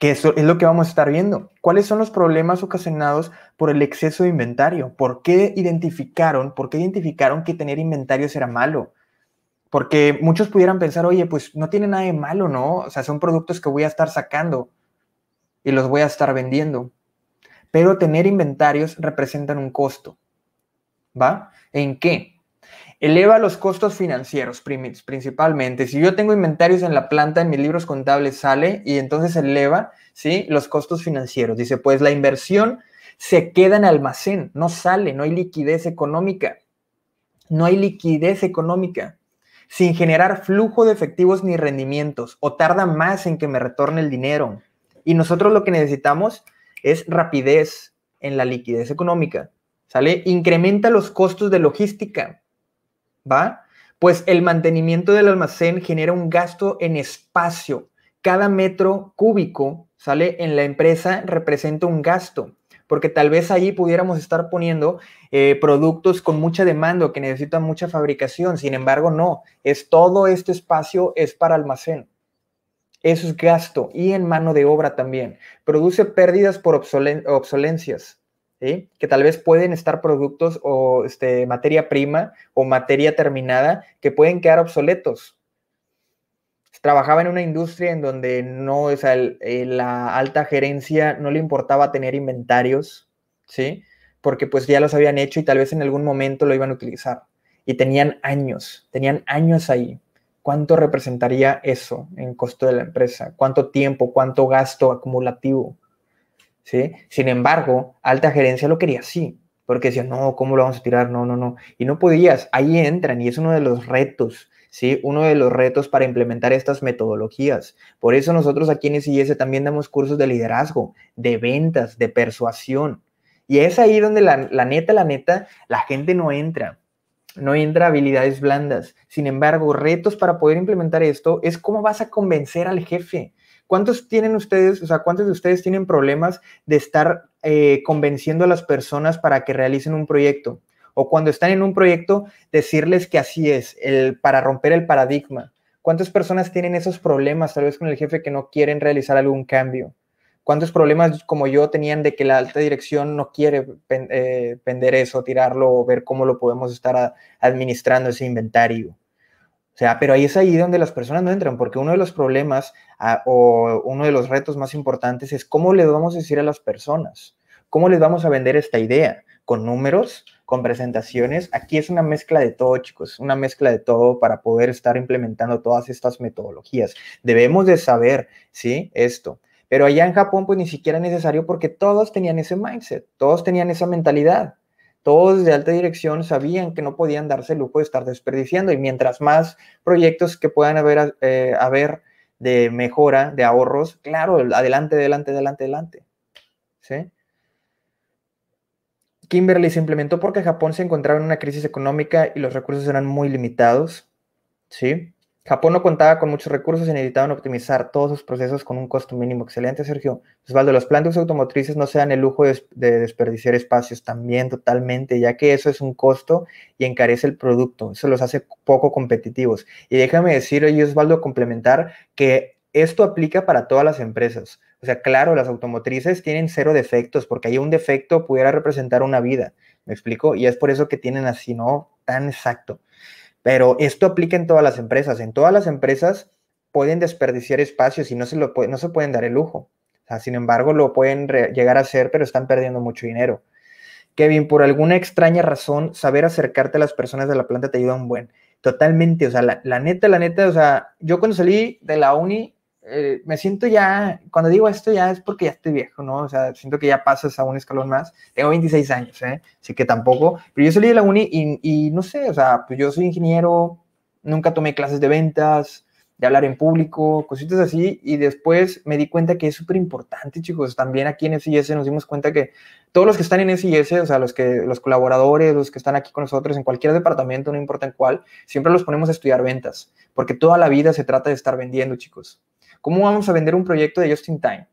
que eso es lo que vamos a estar viendo. ¿Cuáles son los problemas ocasionados por el exceso de inventario? ¿Por qué identificaron, por qué identificaron que tener inventarios era malo? Porque muchos pudieran pensar, oye, pues no tiene nada de malo, ¿no? O sea, son productos que voy a estar sacando y los voy a estar vendiendo. Pero tener inventarios representan un costo. ¿Va? ¿En qué? eleva los costos financieros principalmente. Si yo tengo inventarios en la planta, en mis libros contables sale y entonces eleva ¿sí? los costos financieros. Dice, pues la inversión se queda en almacén, no sale, no hay liquidez económica. No hay liquidez económica sin generar flujo de efectivos ni rendimientos o tarda más en que me retorne el dinero. Y nosotros lo que necesitamos es rapidez en la liquidez económica. ¿Sale? Incrementa los costos de logística ¿va? Pues el mantenimiento del almacén genera un gasto en espacio. Cada metro cúbico, ¿sale? En la empresa representa un gasto, porque tal vez allí pudiéramos estar poniendo eh, productos con mucha demanda que necesitan mucha fabricación. Sin embargo, no, es todo este espacio es para almacén. Eso es gasto y en mano de obra también. Produce pérdidas por obsolencias que tal vez pueden estar productos o este, materia prima o materia terminada que pueden quedar obsoletos. Trabajaba en una industria en donde no, la alta gerencia no le importaba tener inventarios, ¿sí? Porque pues ya los habían hecho y tal vez en algún momento lo iban a utilizar. Y tenían años, tenían años ahí. ¿Cuánto representaría eso en costo de la empresa? ¿Cuánto tiempo? ¿Cuánto gasto acumulativo? ¿sí? Sin embargo, alta gerencia lo quería así, porque decía no, ¿cómo lo vamos a tirar? No, no, no. Y no podías, ahí entran y es uno de los retos, ¿sí? Uno de los retos para implementar estas metodologías. Por eso nosotros aquí en SIS también damos cursos de liderazgo, de ventas, de persuasión. Y es ahí donde la neta, la neta, la gente no entra no entra habilidades blandas. Sin embargo, retos para poder implementar esto es cómo vas a convencer al jefe, ¿Cuántos tienen ustedes, o sea, cuántos de ustedes tienen problemas de estar eh, convenciendo a las personas para que realicen un proyecto? O cuando están en un proyecto, decirles que así es, el, para romper el paradigma. ¿Cuántas personas tienen esos problemas, tal vez con el jefe, que no quieren realizar algún cambio? ¿Cuántos problemas como yo tenían de que la alta dirección no quiere eh, vender eso, tirarlo o ver cómo lo podemos estar administrando ese inventario? O sea, pero ahí es ahí donde las personas no entran, porque uno de los problemas o uno de los retos más importantes es cómo le vamos a decir a las personas, cómo les vamos a vender esta idea, con números, con presentaciones. Aquí es una mezcla de todo, chicos, una mezcla de todo para poder estar implementando todas estas metodologías. Debemos de saber, ¿sí? Esto. Pero allá en Japón, pues ni siquiera es necesario porque todos tenían ese mindset, todos tenían esa mentalidad. Todos de alta dirección sabían que no podían darse el lujo de estar desperdiciando y mientras más proyectos que puedan haber, eh, haber de mejora, de ahorros, claro, adelante, adelante, adelante, adelante. ¿Sí? Kimberly se implementó porque Japón se encontraba en una crisis económica y los recursos eran muy limitados. ¿Sí? Japón no contaba con muchos recursos y necesitaban optimizar todos sus procesos con un costo mínimo. Excelente, Sergio. Osvaldo, los plantas automotrices no se dan el lujo de, desperdiciar espacios también totalmente, ya que eso es un costo y encarece el producto. Eso los hace poco competitivos. Y déjame decir, y Osvaldo, complementar que esto aplica para todas las empresas. O sea, claro, las automotrices tienen cero defectos, porque ahí un defecto pudiera representar una vida. ¿Me explico? Y es por eso que tienen así, ¿no? Tan exacto. Pero esto aplica en todas las empresas. En todas las empresas pueden desperdiciar espacios y no se, lo, no se pueden dar el lujo. sin embargo, lo pueden llegar a hacer, pero están perdiendo mucho dinero. Kevin, por alguna extraña razón, saber acercarte a las personas de la planta te ayuda un buen. Totalmente, o sea, la neta, la neta, o sea, yo cuando salí de la uni, eh, me siento ya, cuando digo esto ya es porque ya estoy viejo, ¿no? O sea, siento que ya pasas a un escalón más. Tengo 26 años, ¿eh? Así que tampoco. Pero yo salí de la uni y, no sé, o sea, pues yo soy ingeniero, nunca tomé clases de ventas, de hablar en público, cositas así. Y después me di cuenta que es súper importante, chicos. También aquí en SIS nos dimos cuenta que todos los que están en SIS, o sea, los, que, los colaboradores, los que están aquí con nosotros en cualquier departamento, no importa en cuál, siempre los ponemos a estudiar ventas. Porque toda la vida se trata de estar vendiendo, chicos ¿Cómo vamos a vender un proyecto de Just in Time?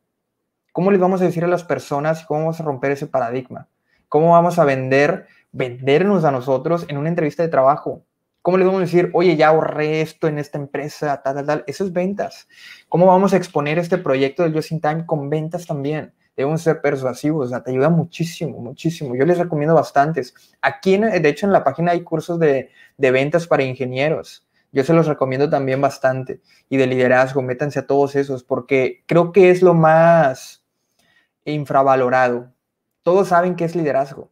¿Cómo les vamos a decir a las personas cómo vamos a romper ese paradigma? ¿Cómo vamos a vender, vendernos a nosotros en una entrevista de trabajo? ¿Cómo les vamos a decir, oye, ya ahorré esto en esta empresa, tal, tal, tal? Eso es ventas. ¿Cómo vamos a exponer este proyecto de Just in Time con ventas también? Debemos ser persuasivos, o sea, te ayuda muchísimo, muchísimo. Yo les recomiendo bastantes. Aquí, de hecho, en la página hay cursos de ventas para ingenieros yo se los recomiendo también bastante. Y de liderazgo, métanse a todos esos, porque creo que es lo más infravalorado. Todos saben qué es liderazgo.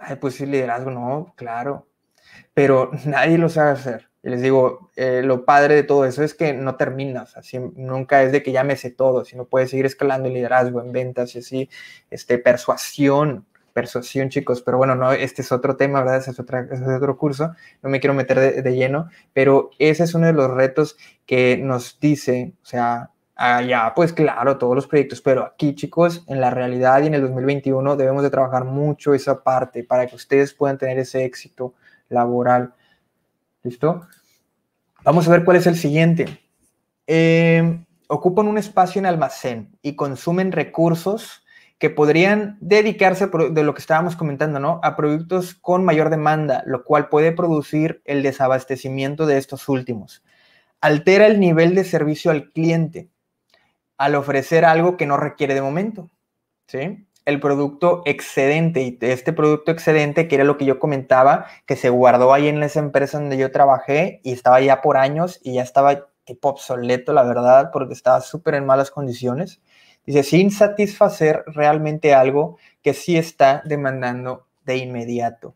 Ay, pues sí, liderazgo, no, claro. Pero *laughs* nadie lo sabe hacer. les digo, eh, lo padre de todo eso es que no terminas, nunca es de que ya me sé todo, sino puedes seguir escalando el liderazgo, en ventas y así, este, persuasión, persuasión, chicos, pero bueno, no, este es otro tema, ¿verdad? es, es otro curso, no me quiero meter de, de, lleno, pero ese es uno de los retos que nos dice, o sea, allá, pues claro, todos los proyectos, pero aquí, chicos, en la realidad y en el 2021 debemos de trabajar mucho esa parte para que ustedes puedan tener ese éxito laboral. ¿Listo? Vamos a ver cuál es el siguiente. Eh, ocupan un espacio en almacén y consumen recursos que podrían dedicarse de lo que estábamos comentando, ¿no? A productos con mayor demanda, lo cual puede producir el desabastecimiento de estos últimos. Altera el nivel de servicio al cliente al ofrecer algo que no requiere de momento, ¿sí? El producto excedente, y este producto excedente, que era lo que yo comentaba, que se guardó ahí en esa empresa donde yo trabajé y estaba ya por años y ya estaba tipo obsoleto, la verdad, porque estaba súper en malas condiciones Dice, sin satisfacer realmente algo que sí está demandando de inmediato.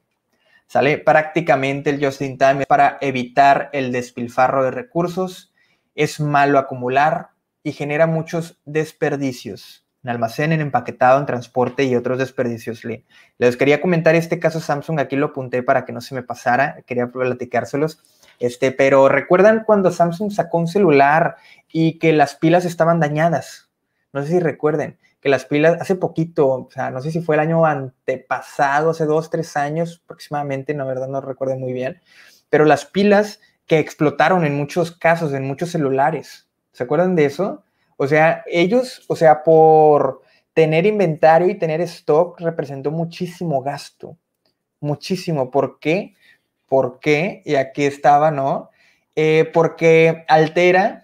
Sale prácticamente el just in time para evitar el despilfarro de recursos, es malo acumular y genera muchos desperdicios en almacén, en empaquetado, en transporte y otros desperdicios. Les quería comentar este caso Samsung, aquí lo apunté para que no se me pasara, quería platicárselos. Este, pero recuerdan cuando Samsung sacó un celular y que las pilas estaban dañadas. No sé si recuerden que las pilas hace poquito, o sea, no sé si fue el año antepasado, hace dos, tres años aproximadamente, la no, verdad no recuerdo muy bien, pero las pilas que explotaron en muchos casos, en muchos celulares, ¿se acuerdan de eso? O sea, ellos, o sea, por tener inventario y tener stock representó muchísimo gasto, muchísimo. ¿Por qué? ¿Por qué? Y aquí estaba, ¿no? Eh, porque altera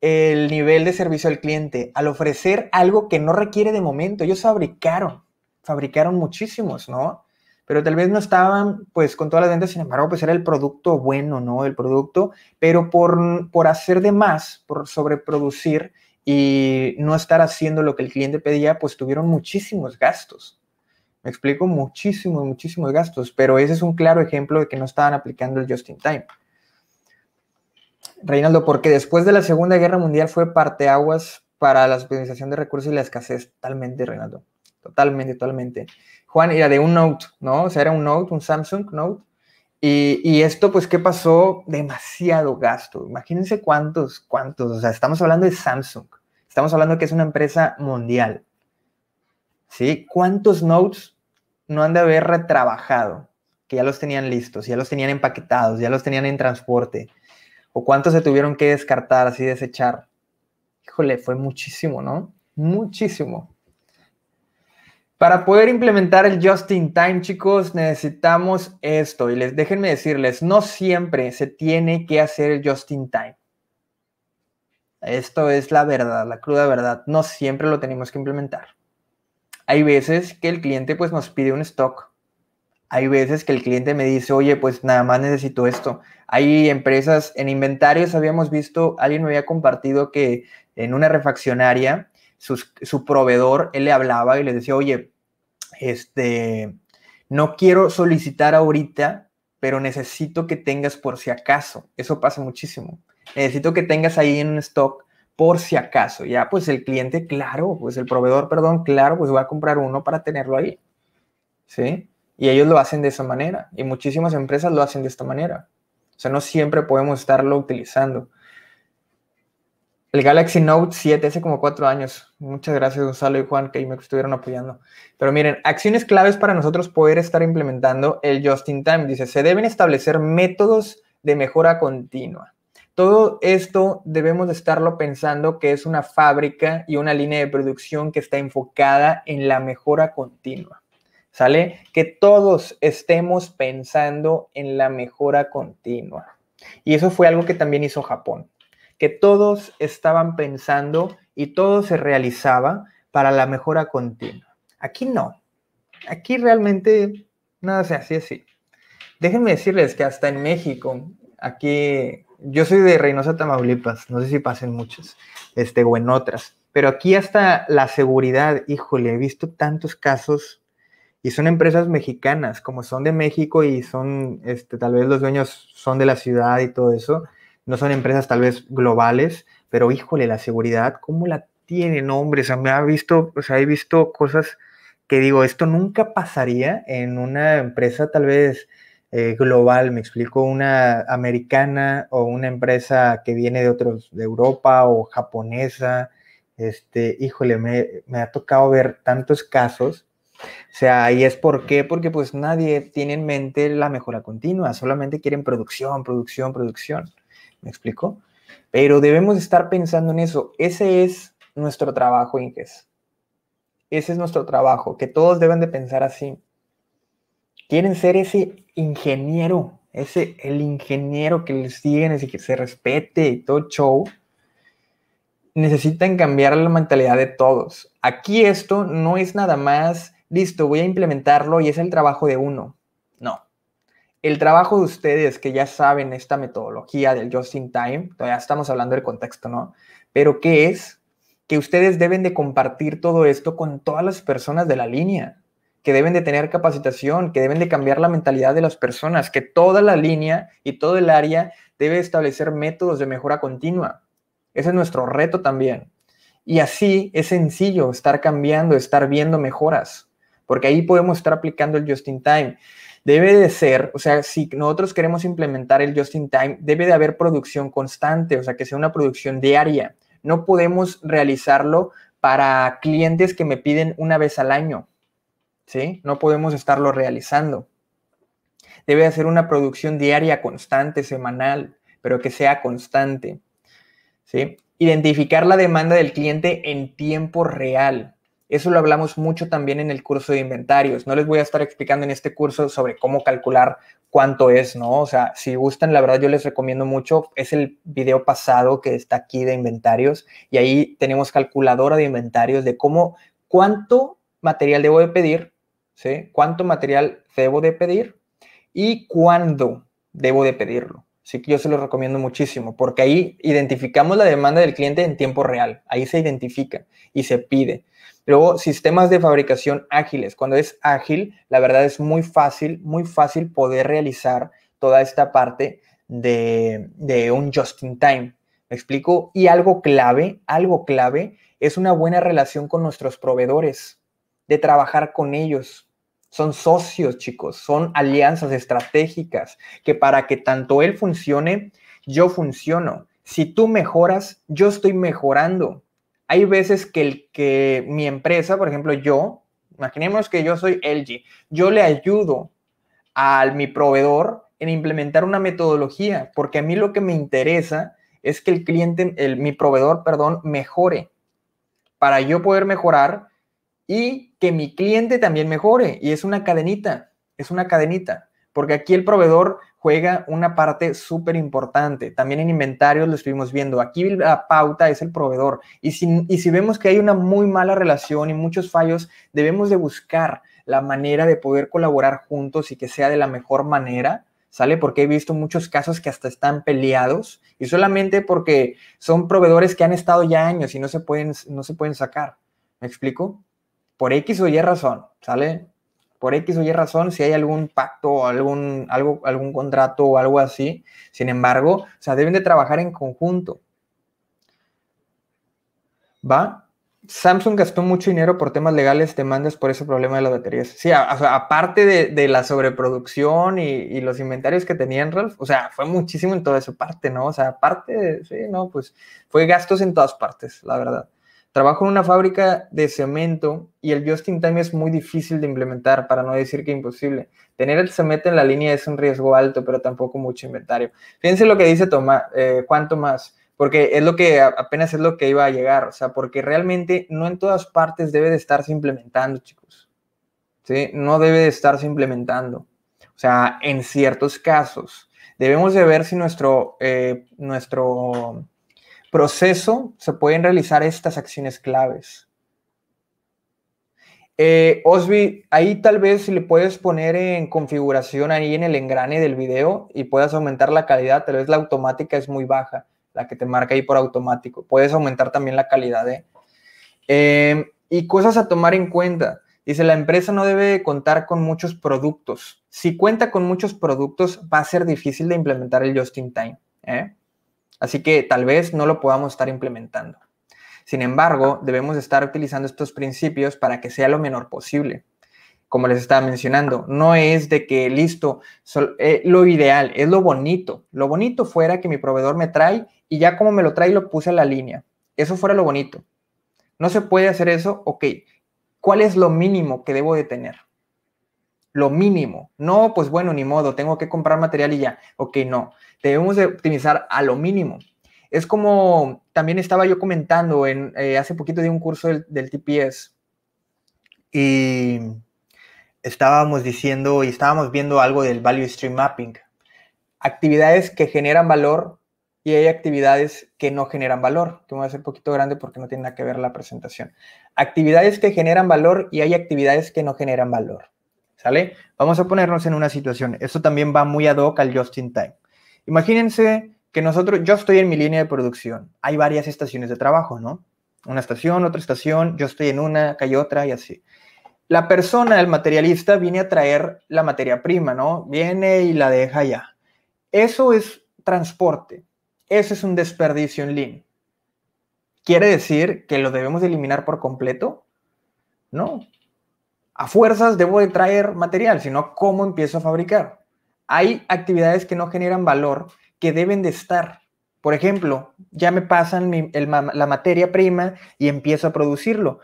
el nivel de servicio al cliente, al ofrecer algo que no requiere de momento. Ellos fabricaron, fabricaron muchísimos, ¿no? Pero tal vez no estaban pues con todas las ventas, sin embargo, pues era el producto bueno, ¿no? El producto, pero por, por hacer de más, por sobreproducir y no estar haciendo lo que el cliente pedía, pues tuvieron muchísimos gastos. Me explico, muchísimos, muchísimos gastos, pero ese es un claro ejemplo de que no estaban aplicando el just in time. Reinaldo, porque después de la Segunda Guerra Mundial fue parteaguas para la optimización de recursos y la escasez. Totalmente, Reinaldo. Totalmente, totalmente. Juan era de un Note, ¿no? O sea, era un Note, un Samsung Note. Y, esto, pues, ¿qué pasó? Demasiado gasto. Imagínense cuántos, cuántos. O sea, estamos hablando de Samsung. Estamos hablando que es una empresa mundial. ¿Sí? ¿Cuántos notes no han de haber retrabajado? Que ya los tenían listos, ya los tenían empaquetados, ya los tenían en transporte. ¿O cuántos se tuvieron que descartar, así desechar? Híjole, fue muchísimo, ¿no? Muchísimo. Para poder implementar el just in time, chicos, necesitamos esto. Y les déjenme decirles, no siempre se tiene que hacer el just in time. Esto es la verdad, la cruda verdad. No siempre lo tenemos que implementar. Hay veces que el cliente pues nos pide un stock hay veces que el cliente me dice, oye, pues nada más necesito esto. Hay empresas en inventarios, habíamos visto, alguien me había compartido que en una refaccionaria, su proveedor, él le hablaba y le decía, oye, este, no quiero solicitar ahorita, pero necesito que tengas por si acaso. Eso pasa muchísimo. Necesito que tengas ahí en un stock por si acaso. Ya, pues el cliente, claro, pues el proveedor, perdón, claro, pues va a comprar uno para tenerlo ahí. ¿Sí? Y ellos lo hacen de esa manera. Y muchísimas empresas lo hacen de esta manera. O sea, no siempre podemos estarlo utilizando. El Galaxy Note 7 hace como cuatro años. Muchas gracias Gonzalo y Juan que ahí me estuvieron apoyando. Pero miren, acciones claves para nosotros poder estar implementando el Just in Time. Dice, se deben establecer métodos de mejora continua. Todo esto debemos de estarlo pensando que es una fábrica y una línea de producción que está enfocada en la mejora continua. ¿sale? Que todos estemos pensando en la mejora continua. Y eso fue algo que también hizo Japón, que todos estaban pensando y todo se realizaba para la mejora continua. Aquí no, aquí realmente nada se hace así. Déjenme decirles que hasta en México, aquí, yo soy de Reynosa, Tamaulipas, no sé si pasen muchas, este, o en otras, pero aquí hasta la seguridad, híjole, he visto tantos casos y son empresas mexicanas, como son de México y son, este, tal vez los dueños son de la ciudad y todo eso, no son empresas tal vez globales, pero híjole, la seguridad, ¿cómo la tienen, hombre? O me ha visto, o sea, he visto cosas que digo, esto nunca pasaría en una empresa tal vez eh, global, me explico, una americana o una empresa que viene de otros, de Europa o japonesa, este, híjole, me ha tocado ver tantos casos o sea, y es por qué, porque pues nadie tiene en mente la mejora continua, solamente quieren producción, producción, producción. ¿Me explico? Pero debemos estar pensando en eso. Ese es nuestro trabajo, Inges. Ese es nuestro trabajo, que todos deben de pensar así. Quieren ser ese ingeniero, ese el ingeniero que les siguen, ese que se respete y todo show. Necesitan cambiar la mentalidad de todos. Aquí esto no es nada más listo, voy a implementarlo y es el trabajo de uno. No. El trabajo de ustedes que ya saben esta metodología del just in time, todavía estamos hablando del contexto, ¿no? Pero ¿qué es? Que ustedes deben de compartir todo esto con todas las personas de la línea, que deben de tener capacitación, que deben de cambiar la mentalidad de las personas, que toda la línea y todo el área debe establecer métodos de mejora continua. Ese es nuestro reto también. Y así es sencillo estar cambiando, estar viendo mejoras porque ahí podemos estar aplicando el just in time. Debe de ser, o sea, si nosotros queremos implementar el just in time, debe de haber producción constante, o sea, que sea una producción diaria. No podemos realizarlo para clientes que me piden una vez al año, ¿sí? No podemos estarlo realizando. Debe de ser una producción diaria, constante, semanal, pero que sea constante, ¿sí? Identificar la demanda del cliente en tiempo real. Eso lo hablamos mucho también en el curso de inventarios. No les voy a estar explicando en este curso sobre cómo calcular cuánto es, ¿no? O sea, si gustan, la verdad yo les recomiendo mucho. Es el video pasado que está aquí de inventarios y ahí tenemos calculadora de inventarios de cómo, cuánto material debo de pedir, ¿sí? Cuánto material debo de pedir y cuándo debo de pedirlo. Así que yo se lo recomiendo muchísimo, porque ahí identificamos la demanda del cliente en tiempo real, ahí se identifica y se pide. Luego, sistemas de fabricación ágiles. Cuando es ágil, la verdad es muy fácil, muy fácil poder realizar toda esta parte de, de un just-in-time. ¿Me explico? Y algo clave, algo clave es una buena relación con nuestros proveedores, de trabajar con ellos, son socios, chicos, son alianzas estratégicas que para que tanto él funcione, yo funciono. Si tú mejoras, yo estoy mejorando. Hay veces que, el, que mi empresa, por ejemplo, yo, imaginemos que yo soy LG, yo le ayudo al mi proveedor en implementar una metodología, porque a mí lo que me interesa es que el cliente, el, mi proveedor, perdón, mejore. Para yo poder mejorar, y que mi cliente también mejore. Y es una cadenita, es una cadenita, porque aquí el proveedor juega una parte súper importante. También en inventarios lo estuvimos viendo. Aquí la pauta es el proveedor. Y si, y si vemos que hay una muy mala relación y muchos fallos, debemos de buscar la manera de poder colaborar juntos y que sea de la mejor manera. ¿Sale? Porque he visto muchos casos que hasta están peleados y solamente porque son proveedores que han estado ya años y no se pueden, no se pueden sacar. ¿Me explico? por X o Y razón, ¿sale? Por X o Y razón, si hay algún pacto o algún, algo, algún contrato o algo así, sin embargo, o sea, deben de trabajar en conjunto. ¿Va? Samsung gastó mucho dinero por temas legales, demandas por ese problema de las baterías. Sí, aparte de, la sobreproducción y, los inventarios que tenían, Ralph, o sea, fue muchísimo en toda esa parte, ¿no? O sea, aparte, sí, no, pues fue gastos en todas partes, la verdad. Trabajo en una fábrica de cemento y el just in Time es muy difícil de implementar, para no decir que imposible. Tener el cemento en la línea es un riesgo alto, pero tampoco mucho inventario. Fíjense lo que dice eh, Tomás, cuánto más, porque es lo que apenas es lo que iba a llegar, o sea, porque realmente no en todas partes debe de estarse implementando, chicos. ¿Sí? No debe de estarse implementando. O sea, en ciertos casos, debemos de ver si nuestro, eh, nuestro proceso se pueden realizar estas acciones claves. Eh, Osby, ahí tal vez si le puedes poner en configuración ahí en el engrane del video y puedas aumentar la calidad. Tal vez la automática es muy baja, la que te marca ahí por automático. Puedes aumentar también la calidad Eh, em, y cosas a tomar en cuenta. Dice, la empresa no debe contar con muchos productos. Si cuenta con muchos productos, va a ser difícil de implementar el just in time. ¿eh? Así que tal vez no lo podamos estar implementando. Sin embargo, debemos estar utilizando estos principios para que sea lo menor posible. Como les estaba mencionando, no es de que listo, eh, lo ideal, es lo bonito. Lo bonito fuera que mi proveedor me trae y ya como me lo trae lo puse a la línea. Eso fuera lo bonito. No se puede hacer eso, ok. ¿Cuál es lo mínimo que debo de tener? lo mínimo. No, pues bueno, ni modo, tengo que comprar material y ya. Ok, no, debemos optimizar a lo mínimo. Es como también estaba yo comentando en, eh, hace poquito de un curso del, TPS y estábamos diciendo y estábamos viendo algo del Value Stream Mapping. Actividades que generan valor y hay actividades que no generan valor, que voy a hacer un poquito grande porque no tiene nada que ver la presentación. Actividades que generan valor y hay actividades que no generan valor. ¿Sale? Vamos a ponernos en una situación. Esto también va muy ad hoc al just in time. Imagínense que nosotros, yo estoy en mi línea de producción. Hay varias estaciones de trabajo, ¿no? Una estación, otra estación, yo estoy en una, acá hay otra y así. La persona, el materialista, viene a traer la materia prima, ¿no? Viene y la deja ya Eso es transporte. Eso es un desperdicio en línea. ¿Quiere decir que lo debemos eliminar por completo? No, a fuerzas debo de traer material, sino cómo empiezo a fabricar. Hay actividades que no generan valor que deben de estar. Por ejemplo, ya me pasan la materia prima y empiezo a producirlo.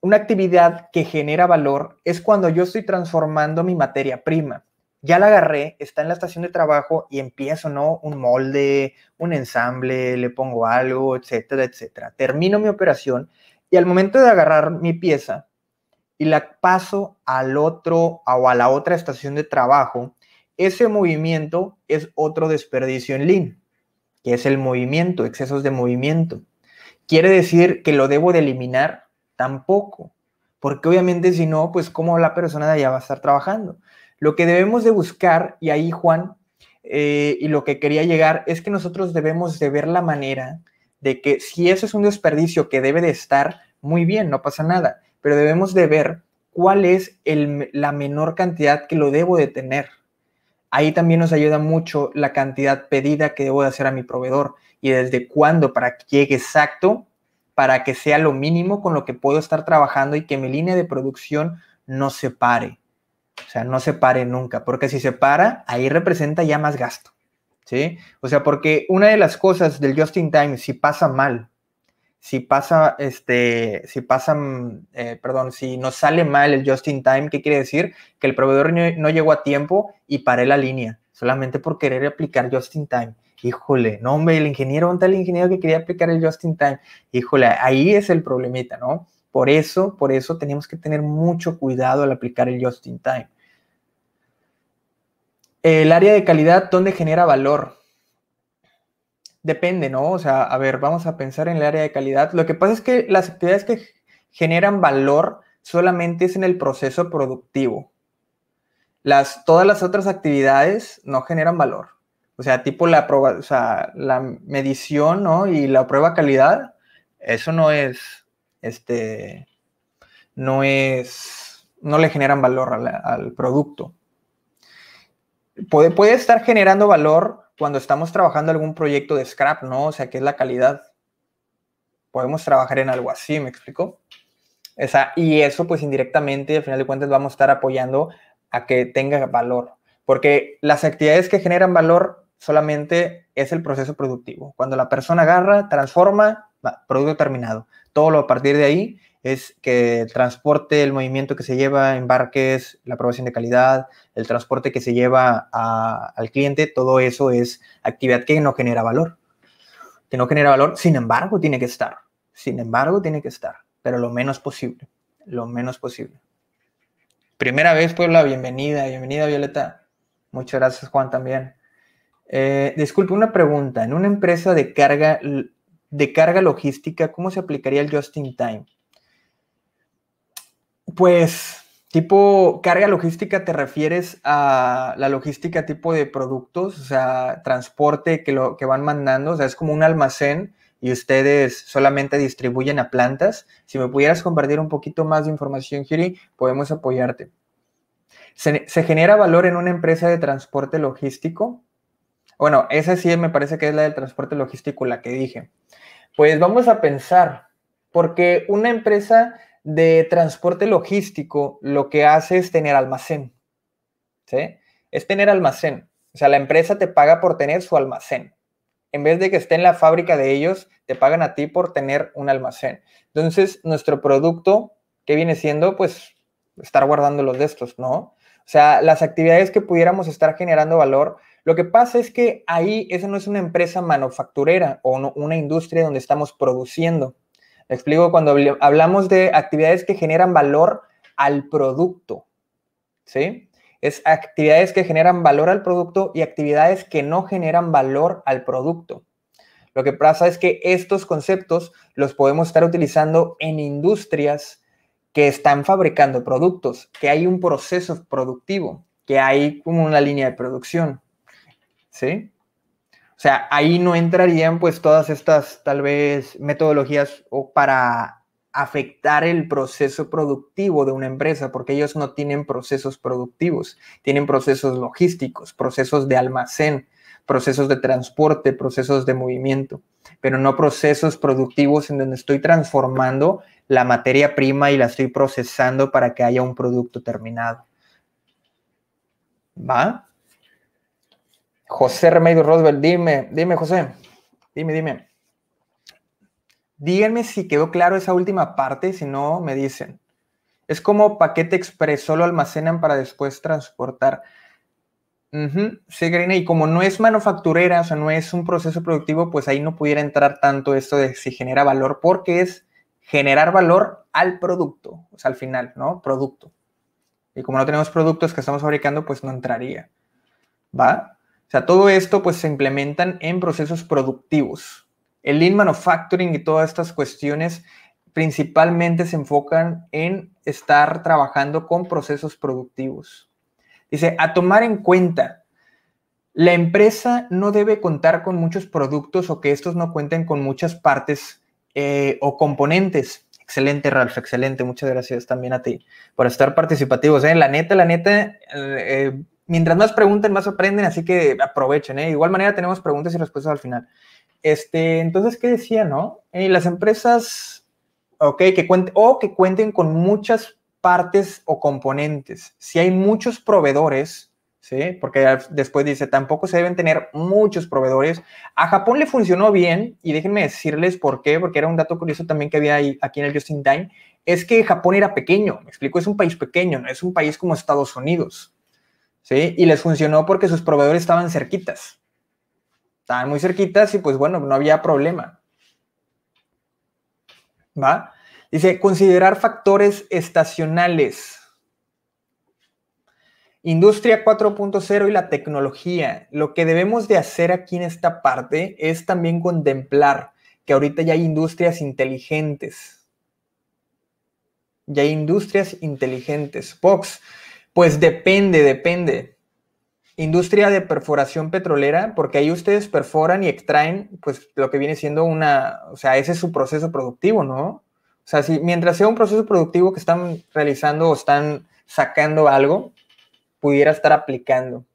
Una actividad que genera valor es cuando yo estoy transformando mi materia prima. Ya la agarré, está en la estación de trabajo y empiezo, ¿no? Un molde, un ensamble, le pongo algo, etcétera, etcétera. Termino mi operación y al momento de agarrar mi pieza, y la paso al otro o a la otra estación de trabajo, ese movimiento es otro desperdicio en Lean, que es el movimiento, excesos de movimiento. ¿Quiere decir que lo debo de eliminar? Tampoco, porque obviamente si no, pues cómo la persona de allá va a estar trabajando. Lo que debemos de buscar, y ahí Juan, eh, y lo que quería llegar, es que nosotros debemos de ver la manera de que si eso es un desperdicio que debe de estar, muy bien, no pasa nada pero debemos de ver cuál es la menor cantidad que lo debo de tener. Ahí también nos ayuda mucho la cantidad pedida que debo de hacer a mi proveedor y desde cuándo para que llegue exacto, para que sea lo mínimo con lo que puedo estar trabajando y que mi línea de producción no se pare. O sea, no se pare nunca, porque si se para, ahí representa ya más gasto. ¿Sí? O sea, porque una de las cosas del just in time, si pasa mal, si pasa, este, si pasan, mm, eh, perdón, si nos sale mal el just in time, ¿qué quiere decir? Que el proveedor no llegó a tiempo y paré la línea, solamente por querer aplicar just in time. Híjole, no, hombre, el ingeniero, un tal el ingeniero que quería aplicar el just in time? Híjole, ahí es el problemita, ¿no? Por eso, por eso tenemos que tener mucho cuidado al aplicar el just in time. El área de calidad, ¿dónde genera valor? depende, ¿no? O sea, a ver, vamos a pensar en el área de calidad. Lo que pasa es que las actividades que generan valor solamente es en el proceso productivo. Las, todas las otras actividades no generan valor. O sea, tipo la, o sea, la medición ¿no? y la prueba calidad, eso no es, este, no es, no le generan valor al, producto. puede estar generando valor cuando estamos trabajando algún proyecto de scrap, ¿no? O sea, que es la calidad. Podemos trabajar en algo así, ¿me explico? Esa, y eso, pues indirectamente, al final de cuentas, vamos a estar apoyando a que tenga valor. Porque las actividades que generan valor solamente es el proceso productivo. Cuando la persona agarra, transforma, producto terminado. Todo lo a partir de ahí es que el transporte, el movimiento que se lleva, embarques, la aprobación de calidad, el transporte que se lleva al cliente, todo eso es actividad que no genera valor. Que no genera valor, sin embargo, tiene que estar. Sin embargo, tiene que estar, pero lo menos posible. Lo menos posible. Primera vez, Puebla, bienvenida, bienvenida, Violeta. Muchas gracias, Juan, también. Eh, disculpe, una pregunta. En una empresa de carga, de carga logística, ¿cómo se aplicaría el just in time? Pues tipo carga logística, ¿te refieres a la logística tipo de productos, o sea, transporte que, lo, que van mandando? O sea, es como un almacén y ustedes solamente distribuyen a plantas. Si me pudieras compartir un poquito más de información, Giri, podemos apoyarte. ¿Se, ¿Se, genera valor en una empresa de transporte logístico? Bueno, esa sí me parece que es la del transporte logístico, la que dije. Pues vamos a pensar, porque una empresa de transporte logístico lo que hace es tener almacén. ¿sí? Es tener almacén. O sea, la empresa te paga por tener su almacén. En vez de que esté en la fábrica de ellos, te pagan a ti por tener un almacén. Entonces, nuestro producto, ¿qué viene siendo? Pues estar guardando los de estos, ¿no? O sea, las actividades que pudiéramos estar generando valor. Lo que pasa es que ahí eso no es una empresa manufacturera o una industria donde estamos produciendo explico cuando hablamos de actividades que generan valor al producto, ¿sí? Es actividades que generan valor al producto y actividades que no generan valor al producto. Lo que pasa es que estos conceptos los podemos estar utilizando en industrias que están fabricando productos, que hay un proceso productivo, que hay como una línea de producción, ¿sí? O sea, ahí no entrarían pues todas estas tal vez metodologías o para afectar el proceso productivo de una empresa, porque ellos no tienen procesos productivos, tienen procesos logísticos, procesos de almacén, procesos de transporte, procesos de movimiento, pero no procesos productivos en donde estoy transformando la materia prima y la estoy procesando para que haya un producto terminado. ¿Va? José Remedio Roswell, dime, dime, José, dime, dime. Díganme si quedó claro esa última parte, si no, me dicen. Es como paquete expreso, solo almacenan para después transportar. Sí, y como no es manufacturera, o sea, no es un proceso productivo, pues ahí no pudiera entrar tanto esto de si genera valor, porque es generar valor al producto, o sea, al final, ¿no? Producto. Y como no tenemos productos que estamos fabricando, pues no entraría. ¿Va? O sea, todo esto pues se implementan en procesos productivos. El lean manufacturing y todas estas cuestiones principalmente se enfocan en estar trabajando con procesos productivos. Dice, a tomar en cuenta, la empresa no debe contar con muchos productos o que estos no cuenten con muchas partes eh, o componentes. Excelente, Ralf, excelente. Muchas gracias también a ti por estar participativos. ¿eh? La neta, la neta, eh, eh, mientras más pregunten, más aprenden, así que aprovechen. De ¿eh? igual manera tenemos preguntas y respuestas al final. Este, entonces, ¿qué decía, no? Eh, las empresas, ok, que cuenten, o que cuenten con muchas partes o componentes. Si hay muchos proveedores, ¿sí? Porque después dice, tampoco se deben tener muchos proveedores. A Japón le funcionó bien, y déjenme decirles por qué, porque era un dato curioso también que había ahí, aquí en el Justin Time, es que Japón era pequeño, me explico, es un país pequeño, no es un país como Estados Unidos, y les funcionó porque sus proveedores estaban cerquitas. Estaban muy cerquitas y pues bueno, no había problema. ¿Va? Dice, considerar factores estacionales. Industria 4.0 y la tecnología. Lo que debemos de hacer aquí en esta parte es también contemplar que ahorita ya hay industrias inteligentes. Ya hay industrias inteligentes. Vox, pues depende, depende. Industria de perforación petrolera, porque ahí ustedes perforan y extraen, pues lo que viene siendo una, o sea, ese es su proceso productivo, ¿no? O sea, si mientras sea un proceso productivo que están realizando o están sacando algo, pudiera estar aplicando.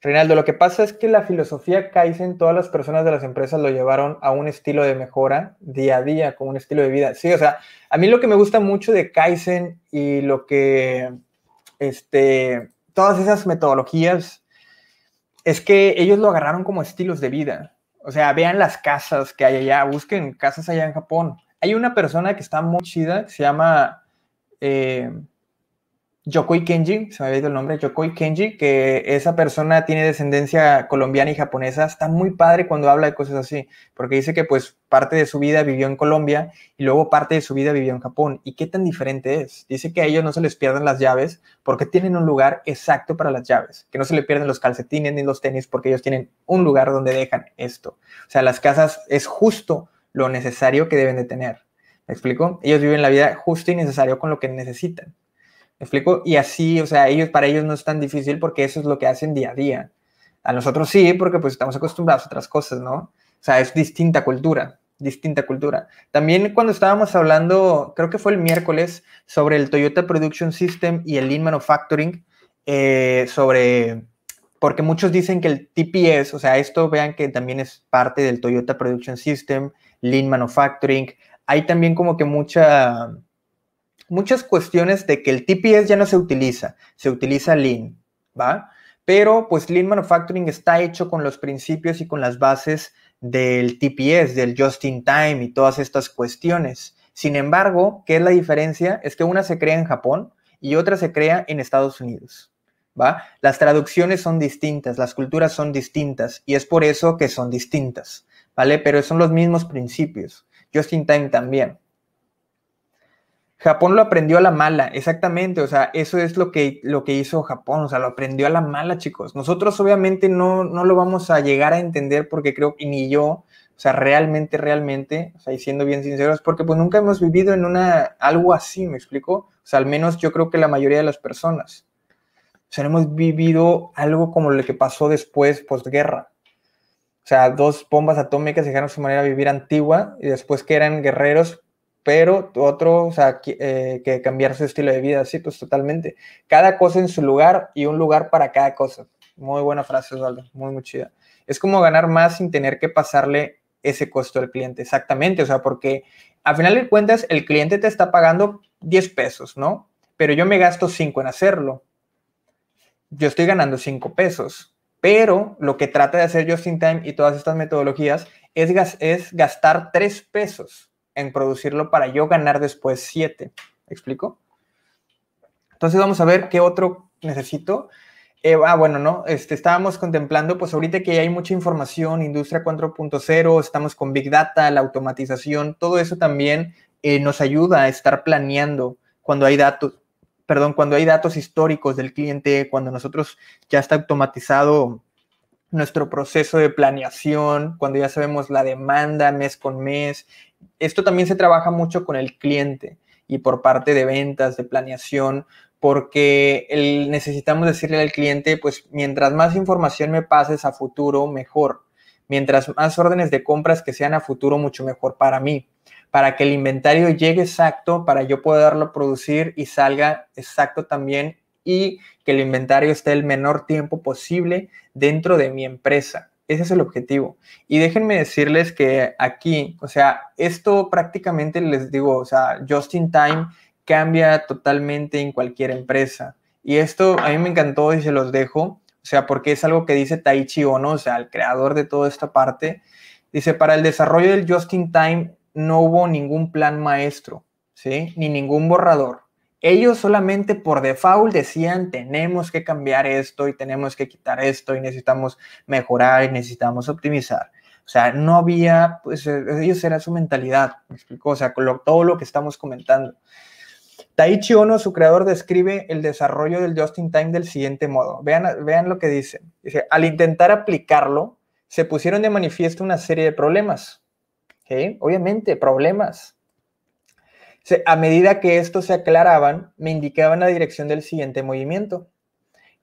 Reinaldo, lo que pasa es que la filosofía Kaizen, todas las personas de las empresas lo llevaron a un estilo de mejora día a día, como un estilo de vida. Sí, o sea, a mí lo que me gusta mucho de Kaizen y lo que, este, todas esas metodologías, es que ellos lo agarraron como estilos de vida. O sea, vean las casas que hay allá, busquen casas allá en Japón. Hay una persona que está muy chida, se llama... Eh, Yokoi Kenji, se me había ido el nombre, Yokoi Kenji, que esa persona tiene descendencia colombiana y japonesa, está muy padre cuando habla de cosas así, porque dice que pues parte de su vida vivió en Colombia y luego parte de su vida vivió en Japón. ¿Y qué tan diferente es? Dice que a ellos no se les pierden las llaves porque tienen un lugar exacto para las llaves, que no se les pierden los calcetines ni los tenis porque ellos tienen un lugar donde dejan esto. O sea, las casas es justo lo necesario que deben de tener. ¿Me explico? Ellos viven la vida justo y necesario con lo que necesitan. ¿Me explico? Y así, o sea, ellos, para ellos no es tan difícil porque eso es lo que hacen día a día. A nosotros sí, porque pues estamos acostumbrados a otras cosas, ¿no? O sea, es distinta cultura, distinta cultura. También cuando estábamos hablando, creo que fue el miércoles, sobre el Toyota Production System y el Lean Manufacturing, eh, sobre, porque muchos dicen que el TPS, o sea, esto vean que también es parte del Toyota Production System, Lean Manufacturing, hay también como que mucha muchas cuestiones de que el TPS ya no se utiliza, se utiliza Lean, ¿va? Pero pues Lean Manufacturing está hecho con los principios y con las bases del TPS, del Just in Time y todas estas cuestiones. Sin embargo, ¿qué es la diferencia? Es que una se crea en Japón y otra se crea en Estados Unidos. ¿va? Las traducciones son distintas, las culturas son distintas y es por eso que son distintas, ¿vale? Pero son los mismos principios. Just in Time también. Japón lo aprendió a la mala, exactamente, o sea, eso es lo que, lo que hizo Japón, o sea, lo aprendió a la mala, chicos. Nosotros obviamente no, lo vamos a llegar a entender porque creo que ni yo, o sea, realmente, realmente, o sea, y siendo bien sinceros, porque pues nunca hemos vivido en una, algo así, ¿me explico? O sea, al menos yo creo que la mayoría de las personas. O sea, hemos vivido algo como lo que pasó después, posguerra. O sea, dos bombas atómicas dejaron su manera de vivir antigua y después que eran guerreros pero otro, o sea, eh, que cambiar su estilo de vida, sí, pues totalmente. Cada cosa en su lugar y un lugar para cada cosa. Muy buena frase, Osvaldo, muy, muy chida. Es como ganar más sin tener que pasarle ese costo al cliente, exactamente, o sea, porque al final de cuentas el cliente te está pagando 10 pesos, ¿no? Pero yo me gasto 5 en hacerlo. Yo estoy ganando 5 pesos, pero lo que trata de hacer Just in Time y todas estas metodologías es, es gastar 3 pesos en producirlo para yo ganar después 7. explico? Entonces vamos a ver qué otro necesito. Eh, ah, bueno, ¿no? Este, estábamos contemplando, pues ahorita que hay mucha información, industria 4.0, estamos con Big Data, la automatización, todo eso también eh, nos ayuda a estar planeando cuando hay datos, perdón, cuando hay datos históricos del cliente, cuando nosotros ya está automatizado nuestro proceso de planeación, cuando ya sabemos la demanda mes con mes, esto también se trabaja mucho con el cliente y por parte de ventas, de planeación, porque necesitamos decirle al cliente, pues mientras más información me pases a futuro, mejor. Mientras más órdenes de compras que sean a futuro, mucho mejor para mí. Para que el inventario llegue exacto, para yo poderlo producir y salga exacto también y que el inventario esté el menor tiempo posible dentro de mi empresa. Ese es el objetivo. Y déjenme decirles que aquí, o sea, esto prácticamente les digo, o sea, just in time cambia totalmente en cualquier empresa. Y esto a mí me encantó y se los dejo, o sea, porque es algo que dice Taichi Ono, o sea, el creador de toda esta parte. Dice, para el desarrollo del just in time no hubo ningún plan maestro, ¿sí? Ni ningún borrador ellos solamente por default decían, tenemos que cambiar esto y tenemos que quitar esto y necesitamos mejorar y necesitamos optimizar. O sea, no había, pues eh, ellos era su mentalidad, ¿me O sea, todo lo que estamos comentando. Taichi Ono, su creador, describe el desarrollo del just-in-time del siguiente modo. Vean, lo que dice. Dice, al intentar aplicarlo, se pusieron de manifiesto una serie de problemas. ¿Okay? Obviamente, problemas a medida que esto se aclaraban, me indicaban la dirección del siguiente movimiento.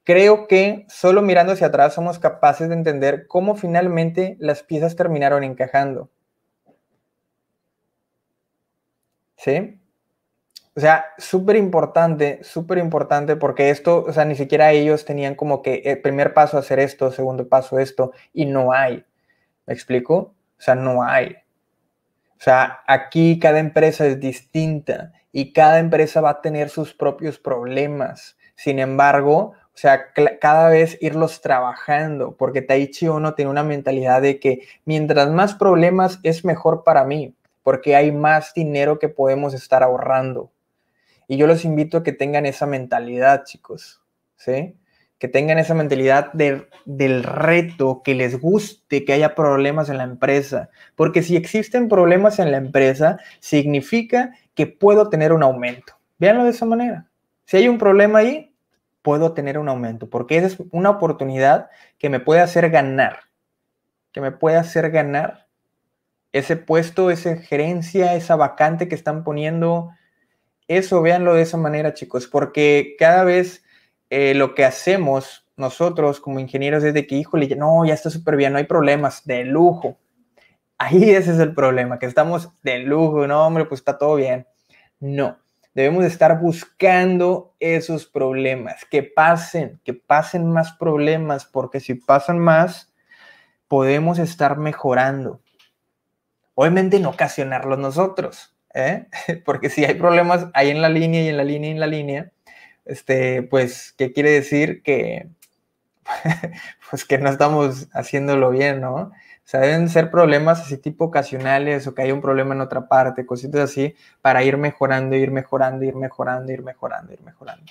Creo que solo mirando hacia atrás somos capaces de entender cómo finalmente las piezas terminaron encajando. ¿Sí? O sea, súper importante, súper importante, porque esto, o sea, ni siquiera ellos tenían como que el eh, primer paso hacer esto, segundo paso esto, y no hay. ¿Me explico? O sea, no hay. O sea, aquí cada empresa es distinta y cada empresa va a tener sus propios problemas. Sin embargo, o sea, cada vez irlos trabajando, porque Taichi Ono tiene una mentalidad de que mientras más problemas es mejor para mí, porque hay más dinero que podemos estar ahorrando. Y yo los invito a que tengan esa mentalidad, chicos. ¿Sí? que tengan esa mentalidad del reto, que les guste que haya problemas en la empresa, porque si existen problemas en la empresa, significa que puedo tener un aumento. Véanlo de esa manera. Si hay un problema ahí, puedo tener un aumento, porque esa es una oportunidad que me puede hacer ganar, que me puede hacer ganar ese puesto, esa gerencia, esa vacante que están poniendo. Eso véanlo de esa manera, chicos, porque cada vez eh, lo que hacemos nosotros como ingenieros es de que, híjole, no, ya está súper bien, no hay problemas, de lujo. Ahí *laughs* ese es el problema, que estamos de lujo, no, hombre, pues está todo bien. No, debemos estar buscando esos problemas, que pasen, que pasen más problemas, porque si pasan más, podemos estar mejorando. Obviamente no ocasionarlos nosotros, ¿eh? *laughs* porque si hay problemas ahí en la línea y en la línea y en la línea, este, pues, ¿qué quiere decir? Que, *laughs* pues, que no estamos haciéndolo bien, ¿no? O sea, deben ser problemas así tipo ocasionales o que hay un problema en otra parte, cositas así, para ir mejorando, ir mejorando, ir mejorando, ir mejorando, ir mejorando.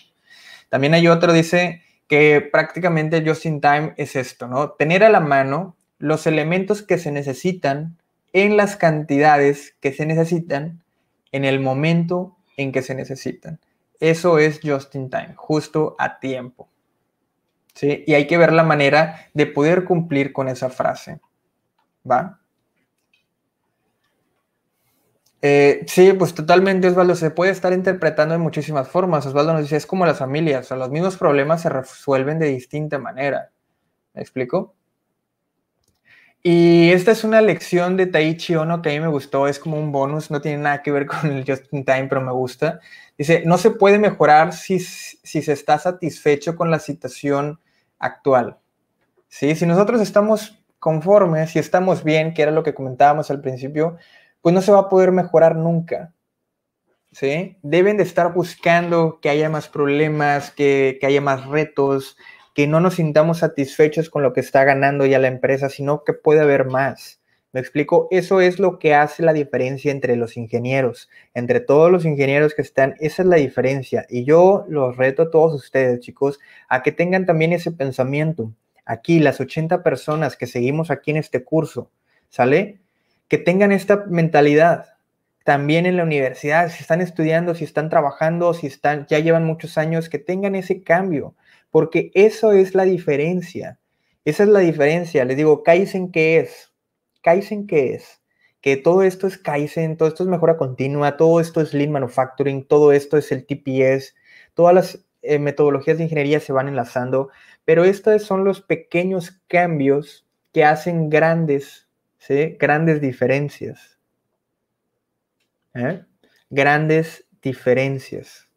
También hay otro, dice que prácticamente just in time es esto, ¿no? Tener a la mano los elementos que se necesitan en las cantidades que se necesitan en el momento en que se necesitan. Eso es just in time, justo a tiempo. ¿Sí? Y hay que ver la manera de poder cumplir con esa frase. ¿Va? Eh, sí, pues totalmente, Osvaldo. Se puede estar interpretando de muchísimas formas. Osvaldo nos dice, es como las familias, o los mismos problemas se resuelven de distinta manera. ¿Me explico? Y esta es una lección de Taichi Ono que a mí me gustó, es como un bonus, no tiene nada que ver con el Just in Time, pero me gusta. Dice, no se puede mejorar si, se está satisfecho con la situación actual. ¿Sí? Si nosotros estamos conformes, si estamos bien, que era lo que comentábamos al principio, pues no se va a poder mejorar nunca. ¿Sí? Deben de estar buscando que haya más problemas, que, que haya más retos, que no nos sintamos satisfechos con lo que está ganando ya la empresa, sino que puede haber más. Me explico, eso es lo que hace la diferencia entre los ingenieros, entre todos los ingenieros que están, esa es la diferencia. Y yo los reto a todos ustedes, chicos, a que tengan también ese pensamiento. Aquí, las 80 personas que seguimos aquí en este curso, ¿sale? Que tengan esta mentalidad. También en la universidad, si están estudiando, si están trabajando, si están, ya llevan muchos años, que tengan ese cambio porque eso es la diferencia. Esa es la diferencia. Les digo, Kaizen, ¿qué es? Kaizen, ¿qué es? Que todo esto es Kaizen, todo esto es mejora continua, todo esto es Lean Manufacturing, todo esto es el TPS, todas las eh, metodologías de ingeniería se van enlazando, pero estos son los pequeños cambios que hacen grandes, ¿sí? Grandes diferencias. ¿Eh? Grandes diferencias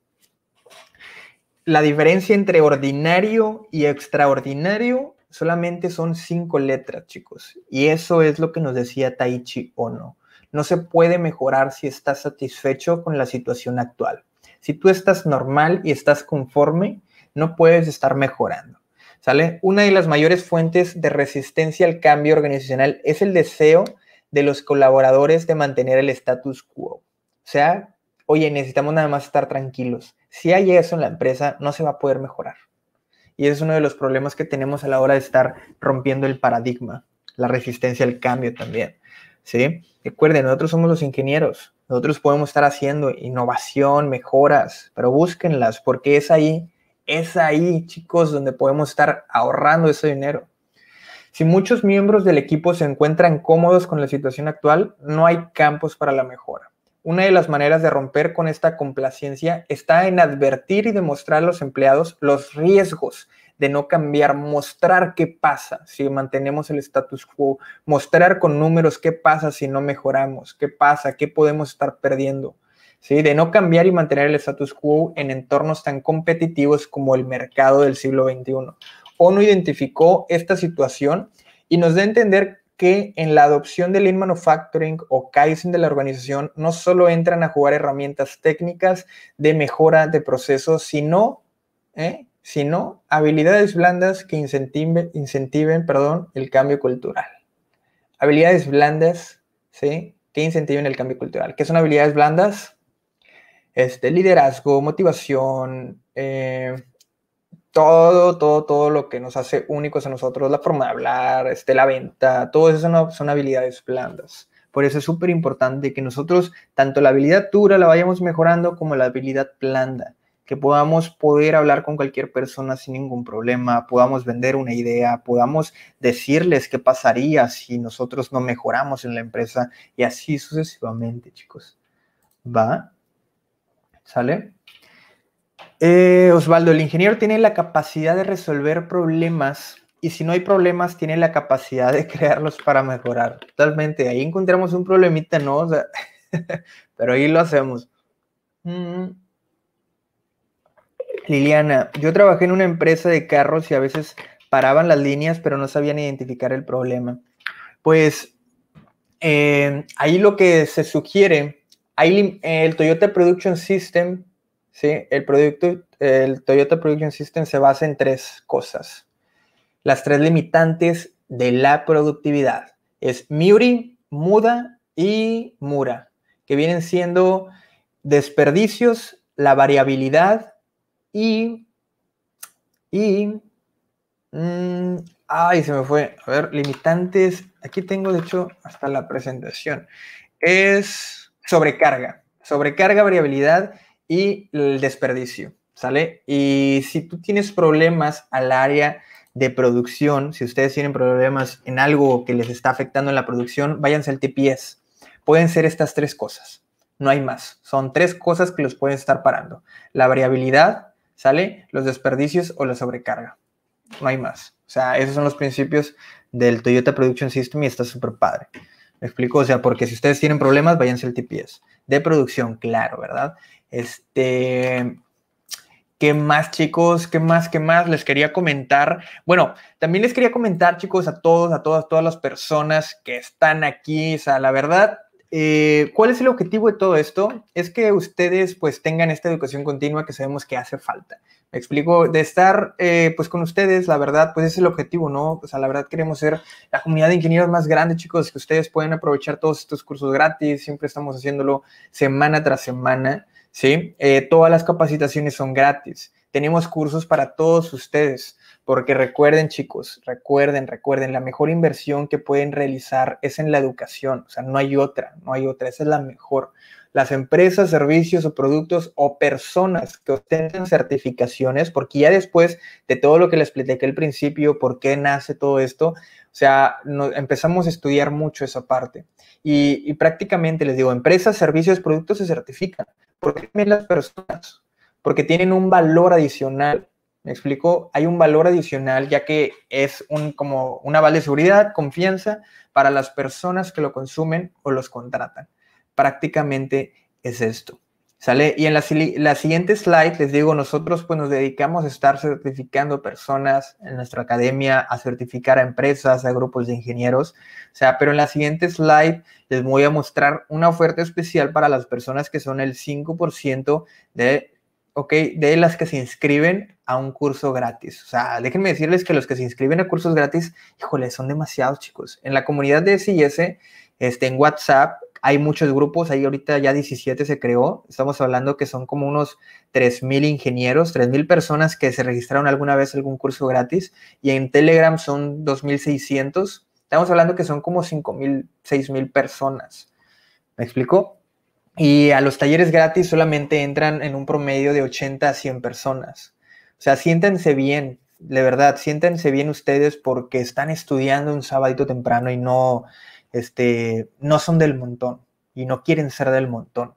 la diferencia entre ordinario y extraordinario solamente son cinco letras, chicos. Y eso es lo que nos decía Taichi Ono. No se puede mejorar si estás satisfecho con la situación actual. Si tú estás normal y estás conforme, no puedes estar mejorando. ¿Sale? Una de las mayores fuentes de resistencia al cambio organizacional es el deseo de los colaboradores de mantener el status quo. O sea, oye, necesitamos nada más estar tranquilos. Si hay eso en la empresa, no se va a poder mejorar. Y es uno de los problemas que tenemos a la hora de estar rompiendo el paradigma, la resistencia al cambio también. ¿sí? Recuerden, nosotros somos los ingenieros. Nosotros podemos estar haciendo innovación, mejoras, pero búsquenlas porque es ahí, es ahí, chicos, donde podemos estar ahorrando ese dinero. Si muchos miembros del equipo se encuentran cómodos con la situación actual, no hay campos para la mejora. Una de las maneras de romper con esta complacencia está en advertir y demostrar a los empleados los riesgos de no cambiar, mostrar qué pasa si mantenemos el status quo, mostrar con números qué pasa si no mejoramos, qué pasa, qué podemos estar perdiendo. ¿Sí? De no cambiar y mantener el status quo en entornos tan competitivos como el mercado del siglo XXI. ONU identificó esta situación y nos da a entender que en la adopción del Lean Manufacturing o Kaizen de la organización no solo entran a jugar herramientas técnicas de mejora de procesos, sino, ¿eh? sino habilidades blandas que incentiven, incentiven perdón, el cambio cultural. Habilidades blandas ¿sí? que incentiven el cambio cultural. ¿Qué son habilidades blandas? Este, liderazgo, motivación, eh, todo, todo, todo lo que nos hace únicos a nosotros, la forma de hablar, este, la venta, todo eso son, son habilidades blandas. Por eso es súper importante que nosotros tanto la habilidad dura la vayamos mejorando como la habilidad blanda, que podamos poder hablar con cualquier persona sin ningún problema, podamos vender una idea, podamos decirles qué pasaría si nosotros no mejoramos en la empresa y así sucesivamente, chicos. ¿Va? ¿Sale? Eh, Osvaldo, el ingeniero tiene la capacidad de resolver problemas y si no hay problemas, tiene la capacidad de *laughs* crearlos para mejorar. Totalmente, ahí encontramos un problemita, ¿no? *laughs* pero ahí lo hacemos. Mm. Liliana, yo trabajé en una empresa de carros y a veces paraban las líneas, pero no sabían identificar el problema. Pues eh, ahí lo que se sugiere, ahí, eh, el Toyota Production System ¿sí? El, producto, el Toyota Production System se basa en tres cosas. Las tres limitantes de la productividad. Es Muri, Muda y Mura, que vienen siendo desperdicios, la variabilidad y... y mm, ay, se me fue. A ver, limitantes. Aquí tengo, de hecho, hasta la presentación. Es sobrecarga. Sobrecarga, variabilidad y el desperdicio, ¿sale? Y si tú tienes problemas al área de producción, si ustedes tienen problemas en algo que les está afectando en la producción, váyanse al TPS. Pueden ser estas tres cosas, no hay más. Son tres cosas que los pueden estar parando. La variabilidad, ¿sale? Los desperdicios o la sobrecarga. No hay más. O sea, esos son los principios del Toyota Production System y está súper padre. ¿Me explico? O sea, porque si ustedes tienen problemas, váyanse al TPS. De producción, claro, ¿verdad? Este, ¿Qué más, chicos? ¿Qué más? ¿Qué más? Les quería comentar. Bueno, también les quería comentar, chicos, a todos, a todas, todas las personas que están aquí. O sea, la verdad, eh, ¿cuál es el objetivo de todo esto? Es que ustedes, pues, tengan esta educación continua que sabemos que hace falta. Me explico, de estar, eh, pues, con ustedes, la verdad, pues, es el objetivo, ¿no? O sea, la verdad queremos ser la comunidad de ingenieros más grande, chicos, que ustedes pueden aprovechar todos estos cursos gratis. Siempre estamos haciéndolo semana tras semana. ¿sí? Eh, todas las capacitaciones son gratis. Tenemos cursos para todos ustedes, porque recuerden chicos, recuerden, recuerden, la mejor inversión que pueden realizar es en la educación, o sea, no hay otra, no hay otra, esa es la mejor. Las empresas, servicios o productos o personas que obtengan certificaciones, porque ya después de todo lo que les expliqué al principio, por qué nace todo esto, o sea, empezamos a estudiar mucho esa parte. y prácticamente les digo, empresas, servicios, productos se certifican porque las personas, porque tienen un valor adicional. Me explico, hay un valor adicional ya que es un, como un aval de seguridad, confianza para las personas que lo consumen o los contratan. Prácticamente es esto. ¿Sale? Y en la, siguiente slide les digo, nosotros pues nos dedicamos a estar certificando personas en nuestra academia, a certificar a empresas, a grupos de ingenieros. O sea, pero en la siguiente slide les voy a mostrar una oferta especial para las personas que son el 5% de, okay, de las que se inscriben a un curso gratis. O sea, déjenme decirles que los que se inscriben a cursos gratis, híjole, son demasiados chicos. En la comunidad de SIS, este, en WhatsApp, hay muchos grupos, ahí ahorita ya 17 se creó, estamos hablando que son como unos 3.000 ingenieros, 3.000 personas que se registraron alguna vez algún curso gratis y en Telegram son 2.600, estamos hablando que son como 5.000, 6.000 personas. ¿Me explico? Y a los talleres gratis solamente entran en un promedio de 80 a 100 personas. O sea, siéntense bien, de verdad, siéntense bien ustedes porque están estudiando un sábado temprano y no este, no son del montón y no quieren ser del montón.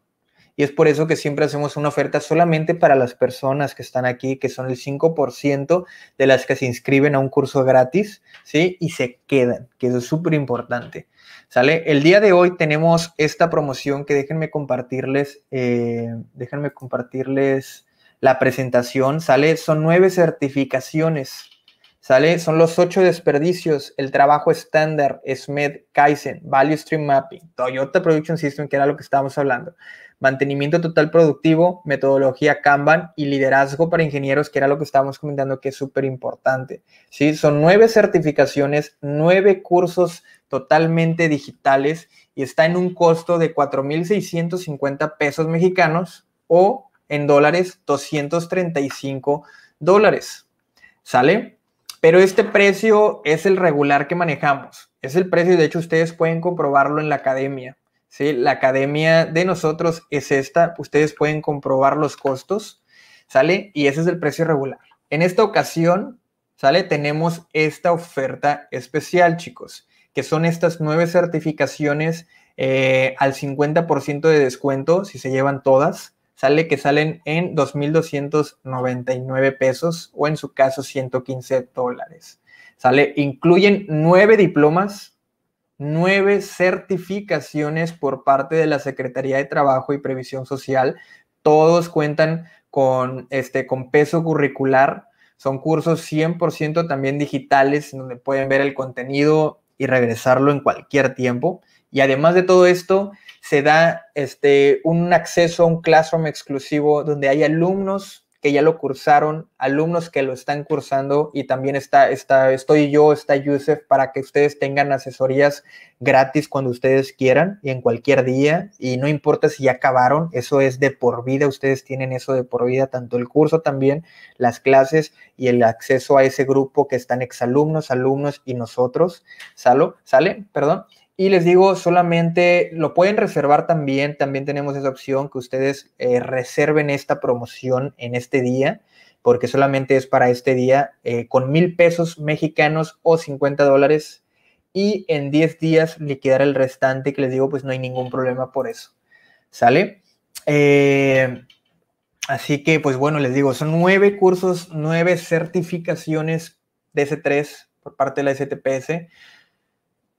Y es por eso que siempre hacemos una oferta solamente para las personas que están aquí, que son el 5% de las que se inscriben a un curso gratis, ¿sí? Y se quedan, que eso es súper importante. ¿Sale? El día de hoy tenemos esta promoción que déjenme compartirles, eh, déjenme compartirles la presentación, ¿sale? Son nueve certificaciones ¿Sale? Son los ocho desperdicios, el trabajo estándar, SMED, Kaizen, Value Stream Mapping, Toyota Production System, que era lo que estábamos hablando, mantenimiento total productivo, metodología Kanban y liderazgo para ingenieros, que era lo que estábamos comentando que es súper importante. ¿sí? Son nueve certificaciones, nueve cursos totalmente digitales y está en un costo de 4.650 pesos mexicanos o en dólares 235 dólares. ¿Sale? Pero este precio es el regular que manejamos. Es el precio, de hecho ustedes pueden comprobarlo en la academia. ¿sí? La academia de nosotros es esta. Ustedes pueden comprobar los costos. ¿Sale? Y ese es el precio regular. En esta ocasión, ¿sale? Tenemos esta oferta especial, chicos, que son estas nueve certificaciones eh, al 50% de descuento si se llevan todas sale que salen en 2.299 pesos o en su caso 115 dólares. incluyen nueve diplomas, nueve certificaciones por parte de la Secretaría de Trabajo y Previsión Social. Todos cuentan con, este, con peso curricular. Son cursos 100% también digitales, donde pueden ver el contenido y regresarlo en cualquier tiempo. Y además de todo esto, se da este, un acceso a un classroom exclusivo donde hay alumnos que ya lo cursaron, alumnos que lo están cursando y también está, está, estoy yo, está Yusef, para que ustedes tengan asesorías gratis cuando ustedes quieran y en cualquier día y no importa si ya acabaron, eso es de por vida, ustedes tienen eso de por vida, tanto el curso también, las clases y el acceso a ese grupo que están exalumnos, alumnos y nosotros, ¿salo? ¿sale? Perdón. Y les digo, solamente lo pueden reservar también. También tenemos esa opción que ustedes eh, reserven esta promoción en este día, porque solamente es para este día, eh, con mil pesos mexicanos o 50 dólares. Y en 10 días liquidar el restante, que les digo, pues no hay ningún problema por eso. ¿Sale? Eh, así que, pues bueno, les digo, son nueve cursos, nueve certificaciones de S3 por parte de la STPS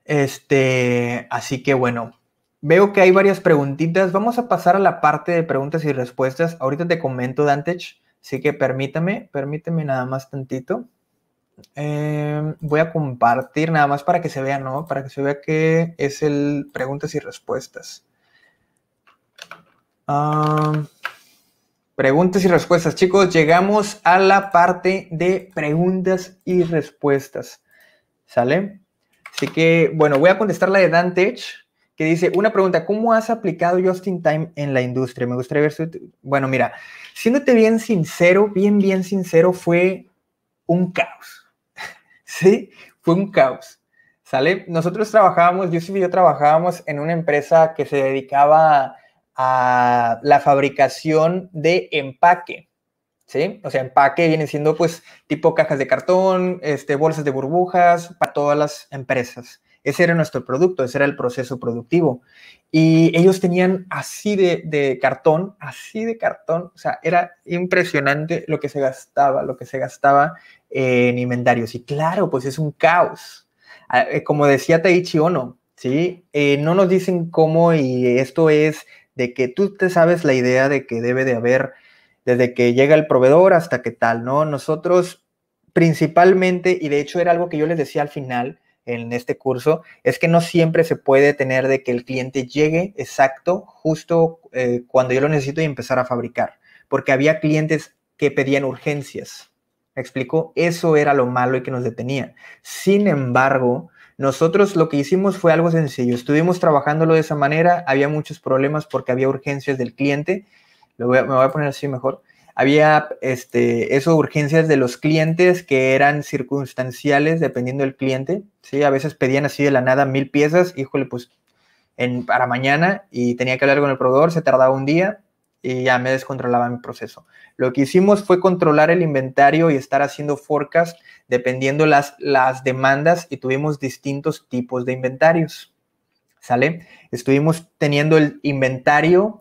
este, así que bueno, veo que hay varias preguntitas. Vamos a pasar a la parte de preguntas y respuestas. Ahorita te comento, Dantech, así que permítame, permítame nada más tantito. Em, voy a compartir nada más para que se vea, ¿no? Para que se vea que es el preguntas y respuestas. preguntas y respuestas, chicos. Llegamos a la parte de preguntas y respuestas. ¿Sale? Así que, bueno, voy a contestar la de Dantech, que dice, una pregunta, ¿cómo has aplicado Justin Time en la industria? Me gustaría ver su... Bueno, mira, siéndote bien sincero, bien, bien sincero, fue un caos. *laughs* ¿Sí? Fue un caos. ¿Sale? Nosotros trabajábamos, yo y yo trabajábamos en una empresa que se dedicaba a la fabricación de empaque ¿sí? O sea, empaque viene siendo pues tipo cajas de cartón, este, bolsas de burbujas para todas las empresas. Ese era nuestro producto, ese era el proceso productivo. Y ellos tenían así de, de, cartón, así de cartón, o sea, era impresionante lo que se gastaba, lo que se gastaba en inventarios. Y claro, pues es un caos. Ah, eh, como decía Taichi Ono, ¿sí? Eh, no nos dicen cómo y esto es de que tú te sabes la idea de que debe de haber desde que llega el proveedor hasta que tal, ¿no? Nosotros principalmente, y de hecho era algo que yo les decía al final en este curso, es que no siempre se puede tener de que el cliente llegue exacto, justo eh, cuando yo lo necesito y empezar a fabricar, porque había clientes que pedían urgencias. ¿Me explico? Eso era lo malo y que nos detenía. Sin embargo, nosotros lo que hicimos fue algo sencillo. Estuvimos trabajándolo de esa manera, había muchos problemas porque había urgencias del cliente me voy a poner así mejor, había este, eso, urgencias de los clientes que eran circunstanciales dependiendo del cliente, ¿sí? A veces pedían así de la nada mil piezas, híjole, pues en, para mañana y tenía que hablar con el proveedor, se tardaba un día y ya me descontrolaba mi proceso. Lo que hicimos fue controlar el inventario y estar haciendo forecast dependiendo las, las demandas y tuvimos distintos tipos de inventarios. ¿Sale? Estuvimos teniendo el inventario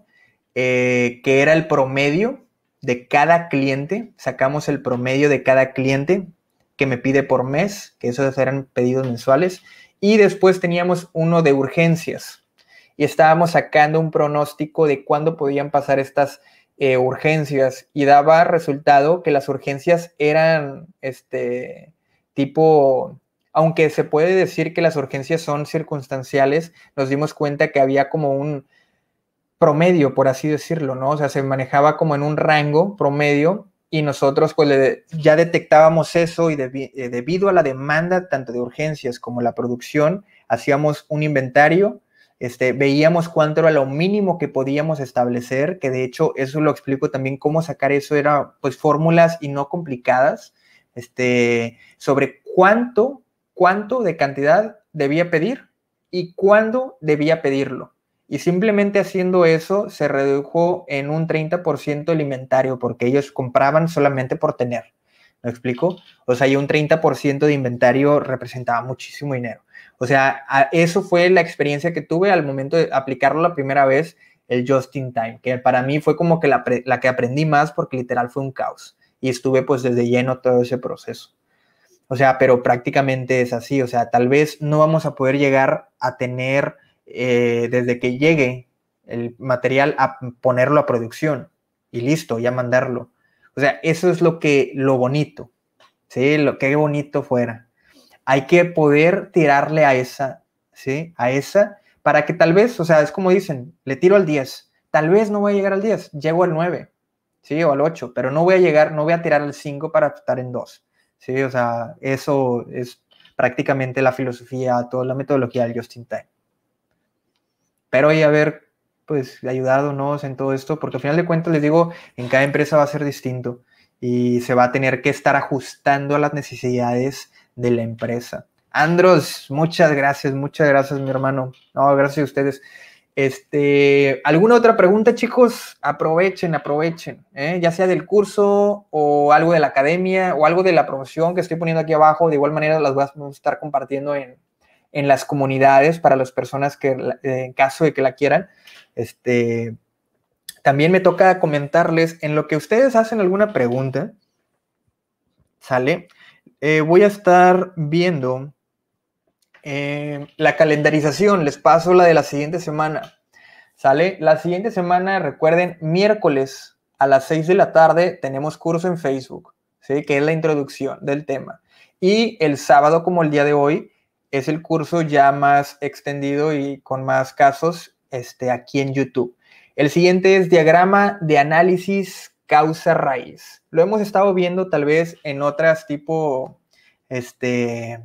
eh, que era el promedio de cada cliente, sacamos el promedio de cada cliente que me pide por mes, que esos eran pedidos mensuales, y después teníamos uno de urgencias y estábamos sacando un pronóstico de cuándo podían pasar estas eh, urgencias y daba resultado que las urgencias eran este tipo, aunque se puede decir que las urgencias son circunstanciales, nos dimos cuenta que había como un promedio, por así decirlo, ¿no? O sea, se manejaba como en un rango promedio y nosotros pues ya detectábamos eso y eh, debido a la demanda tanto de urgencias como la producción, hacíamos un inventario, este, veíamos cuánto era lo mínimo que podíamos establecer, que de hecho eso lo explico también cómo sacar eso, era pues fórmulas y no complicadas, este, sobre cuánto, cuánto de cantidad debía pedir y cuándo debía pedirlo. Y simplemente haciendo eso se redujo en un 30% el inventario porque ellos compraban solamente por tener. ¿Me explico? O sea, y un 30% de inventario representaba muchísimo dinero. O sea, eso fue la experiencia que tuve al momento de aplicarlo la primera vez, el Just in Time, que para mí fue como que la, la que aprendí más porque literal fue un caos. Y estuve pues desde lleno todo ese proceso. O sea, pero prácticamente es así. O sea, tal vez no vamos a poder llegar a tener eh, desde que llegue el material a ponerlo a producción y listo, ya mandarlo. O sea, eso es lo que lo bonito, ¿sí? Lo que bonito fuera. Hay que poder tirarle a esa, ¿sí? A esa, para que tal vez, o sea, es como dicen, le tiro al 10, tal vez no voy a llegar al 10, llego al 9, ¿sí? O al 8, pero no voy a llegar, no voy a tirar al 5 para estar en 2, ¿sí? O sea, eso es prácticamente la filosofía, toda la metodología del Justin Time. Espero y haber pues no en todo esto, porque al final de cuentas les digo, en cada empresa va a ser distinto y se va a tener que estar ajustando a las necesidades de la empresa. Andros, muchas gracias, muchas gracias, mi hermano. No, gracias a ustedes. Este, ¿alguna otra pregunta, chicos? Aprovechen, aprovechen, ¿eh? ya sea del curso o algo de la academia o algo de la promoción que estoy poniendo aquí abajo. De igual manera las voy a estar compartiendo en, en las comunidades para las personas que, en caso de que la quieran. Este, también me toca comentarles en lo que ustedes hacen alguna pregunta, ¿sale? Eh, voy a estar viendo eh, la calendarización, les paso la de la siguiente semana, ¿sale? La siguiente semana, recuerden, miércoles a las 6 de la tarde tenemos curso en Facebook, ¿sí? Que es la introducción del tema. Y el sábado, como el día de hoy, es el curso ya más extendido y con más casos este, aquí en YouTube. El siguiente es diagrama de análisis causa-raíz. Lo hemos estado viendo tal vez en otras tipo, este,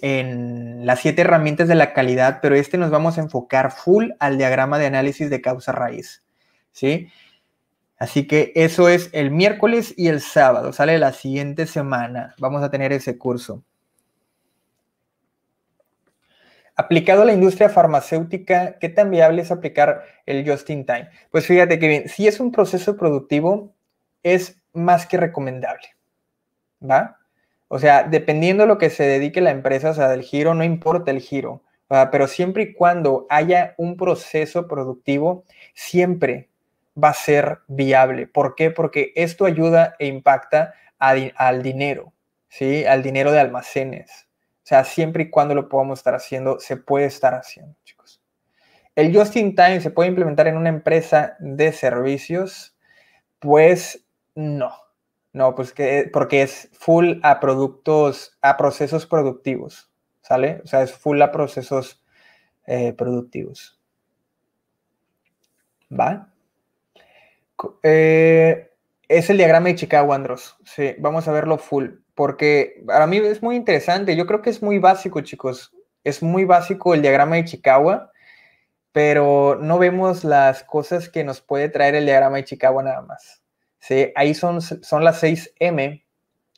en las siete herramientas de la calidad, pero este nos vamos a enfocar full al diagrama de análisis de causa-raíz, ¿sí? Así que eso es el miércoles y el sábado, sale la siguiente semana. Vamos a tener ese curso. Aplicado a la industria farmacéutica, ¿qué tan viable es aplicar el just in time? Pues fíjate que bien, si es un proceso productivo, es más que recomendable. ¿Va? O sea, dependiendo de lo que se dedique la empresa, o sea, del giro, no importa el giro, pero siempre y cuando haya un proceso productivo, siempre va a ser viable. ¿Por qué? Porque esto ayuda e impacta al dinero, ¿sí? Al dinero de almacenes, o sea, siempre y cuando lo podamos estar haciendo, se puede estar haciendo, chicos. El Just in Time se puede implementar en una empresa de servicios, pues no. No, pues que, porque es full a productos, a procesos productivos, ¿sale? O sea, es full a procesos eh, productivos. ¿Va? Eh, es el diagrama de Chicago, Andros. Sí, vamos a verlo full porque para mí es muy interesante. Yo creo que es muy básico, chicos. Es muy básico el diagrama de Chicago, pero no vemos las cosas que nos puede traer el diagrama de Chicago nada más. ¿Sí? Ahí son, son las 6M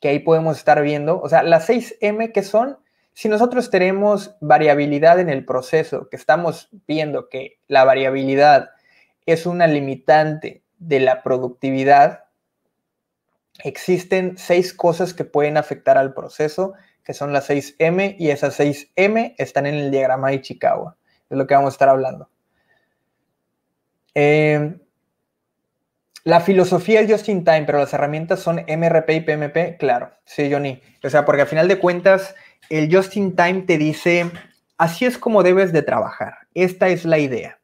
que ahí podemos estar viendo. O sea, las 6M que son, si nosotros tenemos variabilidad en el proceso, que estamos viendo que la variabilidad es una limitante de la productividad, existen seis cosas que pueden afectar al proceso, que son las 6M, y esas 6M están en el diagrama de Chicago. Es lo que vamos a estar hablando. Eh, la filosofía es just in time, pero las herramientas son MRP y PMP, claro. Sí, Johnny. O sea, porque al final de cuentas, el just in time te dice, así es como debes de trabajar. Esta es la idea.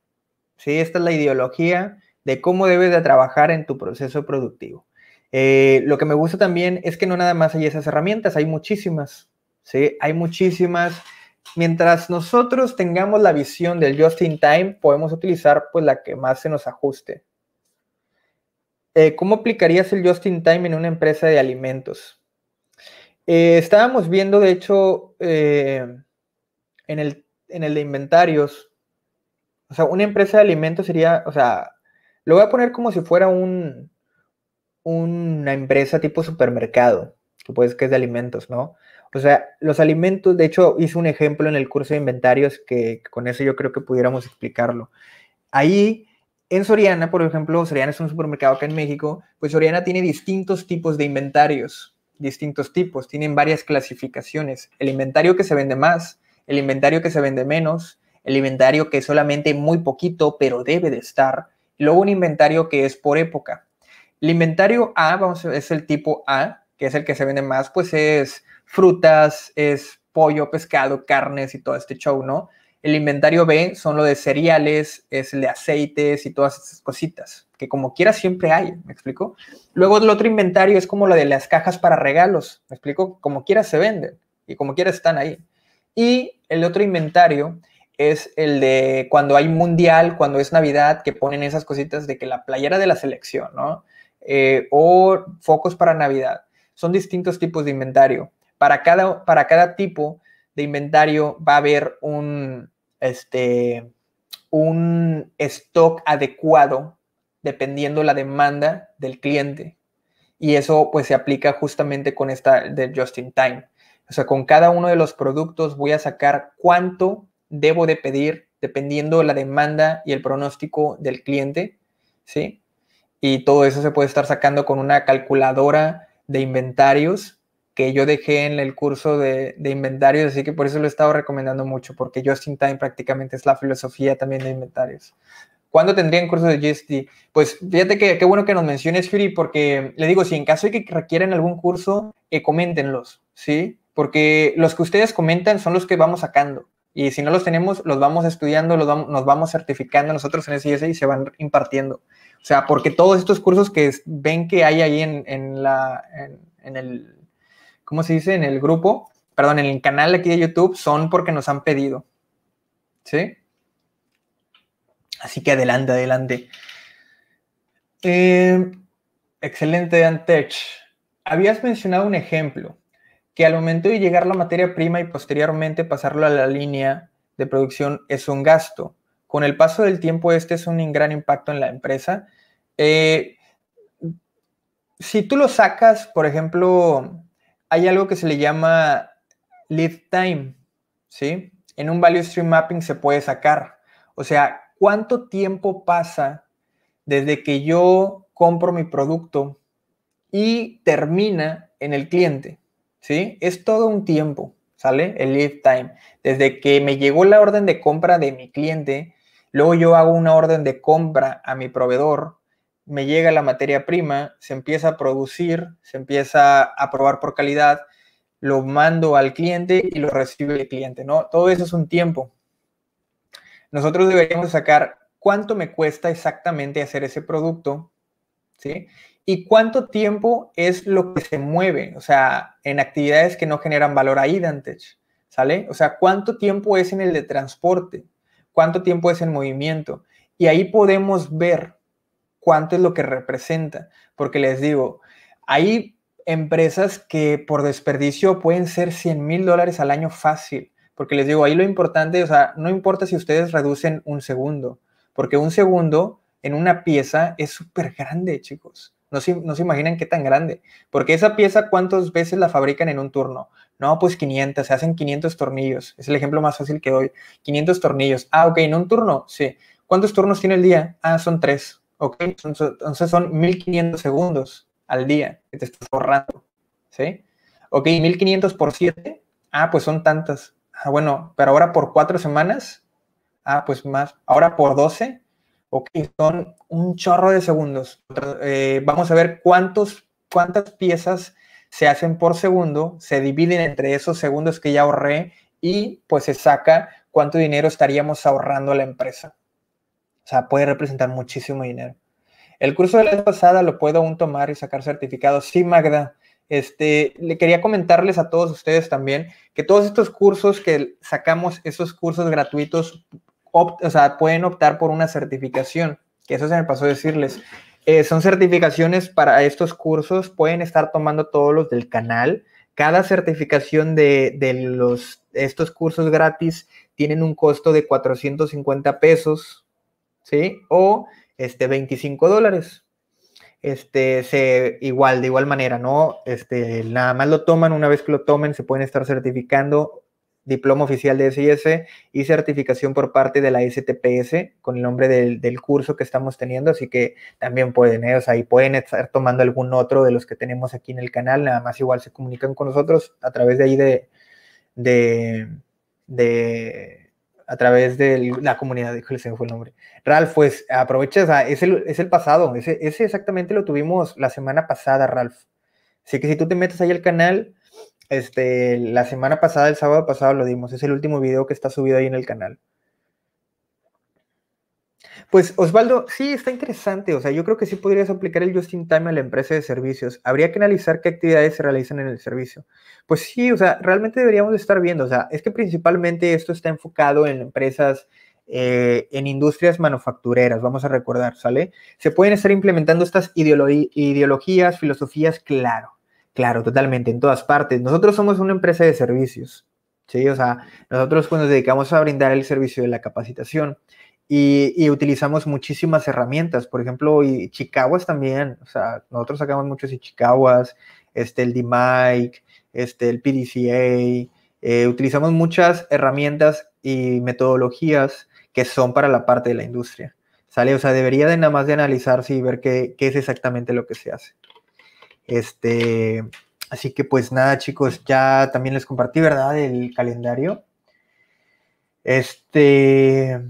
Sí, esta es la ideología de cómo debes de trabajar en tu proceso productivo. Eh, lo que me gusta también es que no nada más hay esas herramientas, hay muchísimas, ¿sí? Hay muchísimas. Mientras nosotros tengamos la visión del just in time, podemos utilizar pues la que más se nos ajuste. Eh, ¿Cómo aplicarías el just in time en una empresa de alimentos? Eh, estábamos viendo, de hecho, en, en el de inventarios, o sea, una empresa de alimentos sería, o sea, lo voy a poner como si fuera un, una empresa tipo supermercado, que puedes que es de alimentos, ¿no? O sea, los alimentos, de hecho, hice un ejemplo en el curso de inventarios que con eso yo creo que pudiéramos explicarlo. Ahí, en Soriana, por ejemplo, Soriana es un supermercado acá en México, pues Soriana tiene distintos tipos de inventarios, distintos tipos, tienen varias clasificaciones. El inventario que se vende más, el inventario que se vende menos, el inventario que solamente muy poquito, pero debe de estar, luego un inventario que es por época. El inventario A, vamos, es el tipo A, que es el que se vende más, pues es frutas, es pollo, pescado, carnes y todo este show, ¿no? El inventario B son lo de cereales, es el de aceites y todas esas cositas, que como quiera siempre hay, ¿me explico? Luego el otro inventario es como lo de las cajas para regalos, ¿me explico? Como quiera se venden y como quiera están ahí. Y el otro inventario es el de cuando hay mundial, cuando es Navidad, que ponen esas cositas de que la playera de la selección, ¿no? Eh, o focos para Navidad. Son distintos tipos de inventario. Para cada, para cada tipo de inventario va a haber un, este, un stock adecuado dependiendo la demanda del cliente. Y eso pues se aplica justamente con esta de Just in Time. O sea, con cada uno de los productos voy a sacar cuánto debo de pedir dependiendo la demanda y el pronóstico del cliente, ¿sí? Y todo eso se puede estar sacando con una calculadora de inventarios que yo dejé en el curso de, de inventarios, así que por eso lo he estado recomendando mucho, porque Justin Time prácticamente es la filosofía también de inventarios. ¿Cuándo tendrían curso de GST? Pues fíjate que qué bueno que nos menciones, Fury, porque le digo, si en caso de que requieren algún curso, comenten coméntenlos, ¿sí? Porque los que ustedes comentan son los que vamos sacando. Y si no los tenemos, los vamos estudiando, los nos vamos certificando nosotros en ese y se van impartiendo. O sea, porque todos estos cursos que ven que hay ahí en, la, en, el, ¿cómo se dice? En el grupo, perdón, en el canal aquí de YouTube, son porque nos han pedido. ¿Sí? Así que adelante, adelante. Eh, excelente, Antech, Habías mencionado un ejemplo, que al momento de llegar la materia prima y posteriormente pasarlo a la línea de producción es un gasto. Con el paso del tiempo, este es un gran impacto en la empresa. Eh, si tú lo sacas, por ejemplo, hay algo que se le llama lead time, ¿sí? En un value stream mapping se puede sacar. O sea, ¿cuánto tiempo pasa desde que yo compro mi producto y termina en el cliente? ¿Sí? Es todo un tiempo, ¿sale? El lead time. Desde que me llegó la orden de compra de mi cliente Luego yo hago una orden de compra a mi proveedor, me llega la materia prima, se empieza a producir, se empieza a probar por calidad, lo mando al cliente y lo recibe el cliente, ¿no? Todo eso es un tiempo. Nosotros deberíamos sacar cuánto me cuesta exactamente hacer ese producto, ¿sí? Y cuánto tiempo es lo que se mueve, o sea, en actividades que no generan valor ahí, Dantech, ¿sale? O sea, cuánto tiempo es en el de transporte, cuánto tiempo es en movimiento. Y ahí podemos ver cuánto es lo que representa. Porque les digo, hay empresas que por desperdicio pueden ser 100 mil dólares al año fácil. Porque les digo, ahí lo importante, o sea, no importa si ustedes reducen un segundo, porque un segundo en una pieza es súper grande, chicos. No se, no se, imaginan qué tan grande. Porque esa pieza, ¿cuántas veces la fabrican en un turno? No, pues 500, se hacen 500 tornillos. Es el ejemplo más fácil que doy. 500 tornillos. Ah, ok, en un turno, sí. ¿Cuántos turnos tiene el día? Ah, son tres. Ok, entonces son 1500 segundos al día que te estás ahorrando. ¿Sí? Ok, 1500 por 7. Ah, pues son tantas. Ah, bueno, pero ahora por cuatro semanas. Ah, pues más. Ahora por 12. Ok, son un chorro de segundos. Eh, vamos a ver cuántos, cuántas piezas se hacen por segundo, se dividen entre esos segundos que ya ahorré y pues se saca cuánto dinero estaríamos ahorrando a la empresa. O sea, puede representar muchísimo dinero. El curso de la pasada lo puedo aún tomar y sacar certificado Sí, Magda. Este, le quería comentarles a todos ustedes también que todos estos cursos que sacamos, esos cursos gratuitos, pueden optar por una certificación, que eso se me pasó a decirles. Eh, son certificaciones para estos cursos, pueden estar tomando todos los del canal. Cada certificación de, los, estos cursos gratis tienen un costo de 450 pesos, ¿sí? O este, 25 dólares. Este, se, igual, de igual manera, ¿no? Este, nada más lo toman, una vez que lo tomen, se pueden estar certificando diploma oficial de SIS y certificación por parte de la STPS con el nombre del, curso que estamos teniendo, así que también pueden, ¿eh? o sea, ahí pueden estar tomando algún otro de los que tenemos aquí en el canal, nada más igual se comunican con nosotros a través de ahí de, de, de a través de la comunidad, híjole, se fue el nombre. Ralph, pues aprovecha, o es, el, pasado, ese, ese exactamente lo tuvimos la semana pasada, Ralph. Así que si tú te metes ahí al canal, este, la semana pasada, el sábado pasado lo dimos. Es el último video que está subido ahí en el canal. Pues Osvaldo, sí, está interesante. O sea, yo creo que sí podrías aplicar el justin Time a la empresa de servicios. Habría que analizar qué actividades se realizan en el servicio. Pues sí, o sea, realmente deberíamos estar viendo. O sea, es que principalmente esto está enfocado en empresas, eh, en industrias manufactureras, vamos a recordar, ¿sale? Se pueden estar implementando estas ideologías, filosofías, claro. Claro, totalmente, en todas partes. Nosotros somos una empresa de servicios, ¿sí? O sea, nosotros pues, nos dedicamos a brindar el servicio de la capacitación y, utilizamos muchísimas herramientas, por ejemplo, y Chicaguas también, o sea, nosotros sacamos muchos Chicaguas, este, el DMIC, este, el PDCA, eh, utilizamos muchas herramientas y metodologías que son para la parte de la industria. ¿Sale? O sea, debería de nada más de analizarse y ver qué, qué es exactamente lo que se hace. Este, así que pues nada, chicos, ya también les compartí, ¿verdad? El calendario. Este,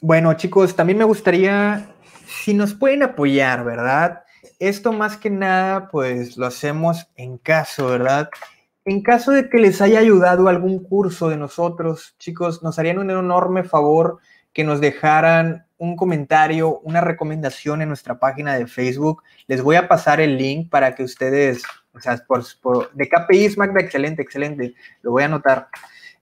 bueno, chicos, también me gustaría si nos pueden apoyar, ¿verdad? Esto más que nada, pues lo hacemos en caso, ¿verdad? En caso de que les haya ayudado algún curso de nosotros, chicos, nos harían un enorme favor que nos dejaran un comentario, una recomendación en nuestra página de Facebook. Les voy a pasar el link para que ustedes, o sea, por, de KPI Magda, excelente, excelente, lo voy a anotar.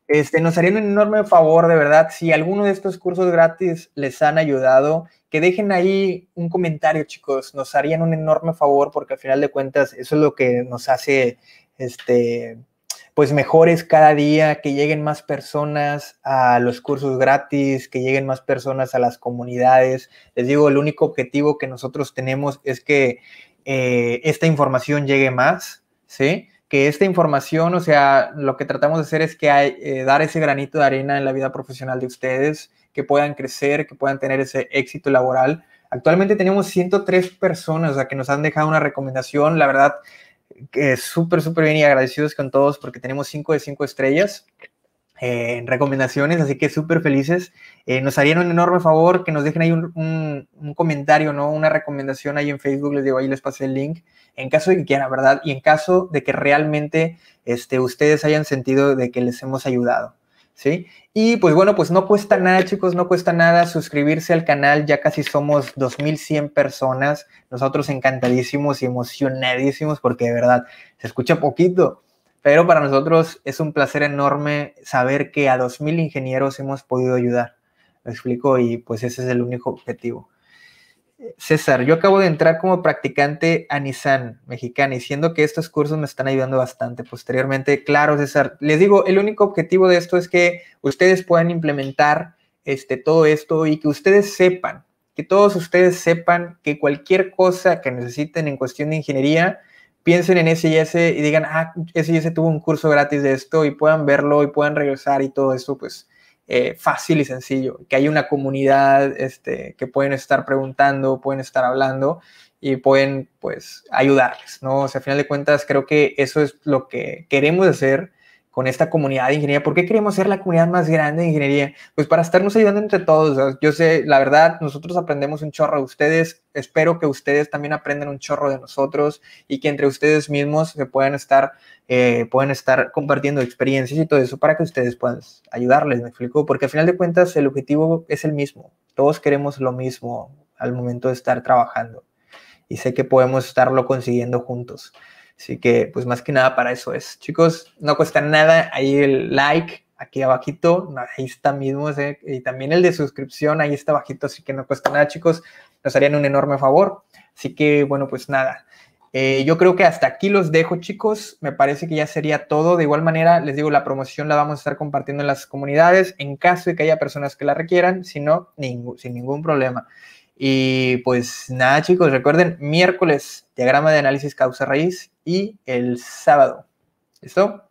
Este, nos harían un enorme favor, de verdad, si alguno de estos cursos gratis les han ayudado, que dejen ahí un comentario, chicos. Nos harían un enorme favor porque al final de cuentas eso es lo que nos hace, este, pues mejores cada día, que lleguen más personas a los cursos gratis, que lleguen más personas a las comunidades. Les digo, el único objetivo que nosotros tenemos es que eh, esta información llegue más, ¿sí? Que esta información, o sea, lo que tratamos de hacer es que hay, eh, dar ese granito de arena en la vida profesional de ustedes, que puedan crecer, que puedan tener ese éxito laboral. Actualmente tenemos 103 personas a que nos han dejado una recomendación. La verdad, que súper, súper bien y agradecidos con todos porque tenemos 5 de 5 estrellas eh, en recomendaciones, así que súper felices. Eh, nos harían un enorme favor que nos dejen ahí un, comentario, ¿no? Una recomendación ahí en Facebook, les digo, ahí les pasé el link, en caso de que quieran, ¿verdad? Y en caso de que realmente este, ustedes hayan sentido de que les hemos ayudado. Y pues bueno, pues no cuesta nada, chicos, no cuesta nada suscribirse al canal, ya casi somos 2100 personas, nosotros encantadísimos y emocionadísimos porque de verdad se escucha poquito, pero para nosotros es un placer enorme saber que a 2000 ingenieros hemos podido ayudar. Lo explico y pues ese es el único objetivo. César, yo acabo de entrar como practicante a Nissan mexicana y siendo que estos cursos me están ayudando bastante posteriormente. Claro, César, les digo, el único objetivo de esto es que ustedes puedan implementar este, todo esto y que ustedes sepan, que todos ustedes sepan que cualquier cosa que necesiten en cuestión de ingeniería, piensen en SIS y digan, ah, SIS tuvo un curso gratis de esto y puedan verlo y puedan regresar y todo eso, pues eh, fácil y sencillo, que hay una comunidad este, que pueden estar preguntando, pueden estar hablando y pueden pues ayudarles, ¿no? O sea, a final de cuentas creo que eso es lo que queremos hacer con esta comunidad de ingeniería. ¿Por qué queremos ser la comunidad más grande de ingeniería? Pues para estarnos ayudando entre todos. Yo sé, la verdad, nosotros aprendemos un chorro de ustedes. Espero que ustedes también aprendan un chorro de nosotros y que entre ustedes mismos se puedan estar, eh, estar compartiendo experiencias y todo eso para que ustedes puedan ayudarles, me explico. Porque al final de cuentas el objetivo es el mismo. Todos queremos lo mismo al momento de estar trabajando. Y sé que podemos estarlo consiguiendo juntos. Así que, pues más que nada para eso es. Chicos, no cuesta nada. Ahí el like, aquí abajito, ahí está mismo. Y también el de suscripción, ahí está abajito. Así que no cuesta nada, chicos. Nos harían un enorme favor. Así que, bueno, pues nada. Eh, yo creo que hasta aquí los dejo, chicos. Me parece que ya sería todo. De igual manera, les digo, la promoción la vamos a estar compartiendo en las comunidades en caso de que haya personas que la requieran. Si no, ningún, sin ningún problema. Y pues nada, chicos, recuerden, miércoles, diagrama de análisis causa-raíz y el sábado. ¿Listo?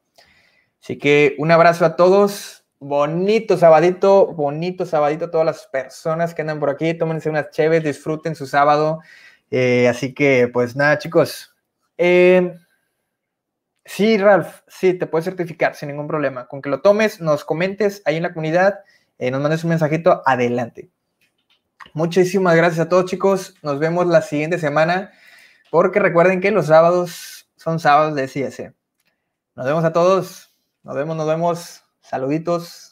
Así que un abrazo a todos. Bonito sabadito, bonito sabadito a todas las personas que andan por aquí. Tómense unas chéves, disfruten su sábado. Eh, así que, pues nada, chicos. Eh, sí, Ralph, sí, te puedes certificar sin ningún problema. Con que lo tomes, nos comentes ahí en la comunidad, eh, nos mandes un mensajito, adelante. Muchísimas gracias a todos, chicos. Nos vemos la siguiente semana, porque recuerden que los sábados son sábados de CS Nos vemos a todos. Nos vemos, nos vemos. Saluditos.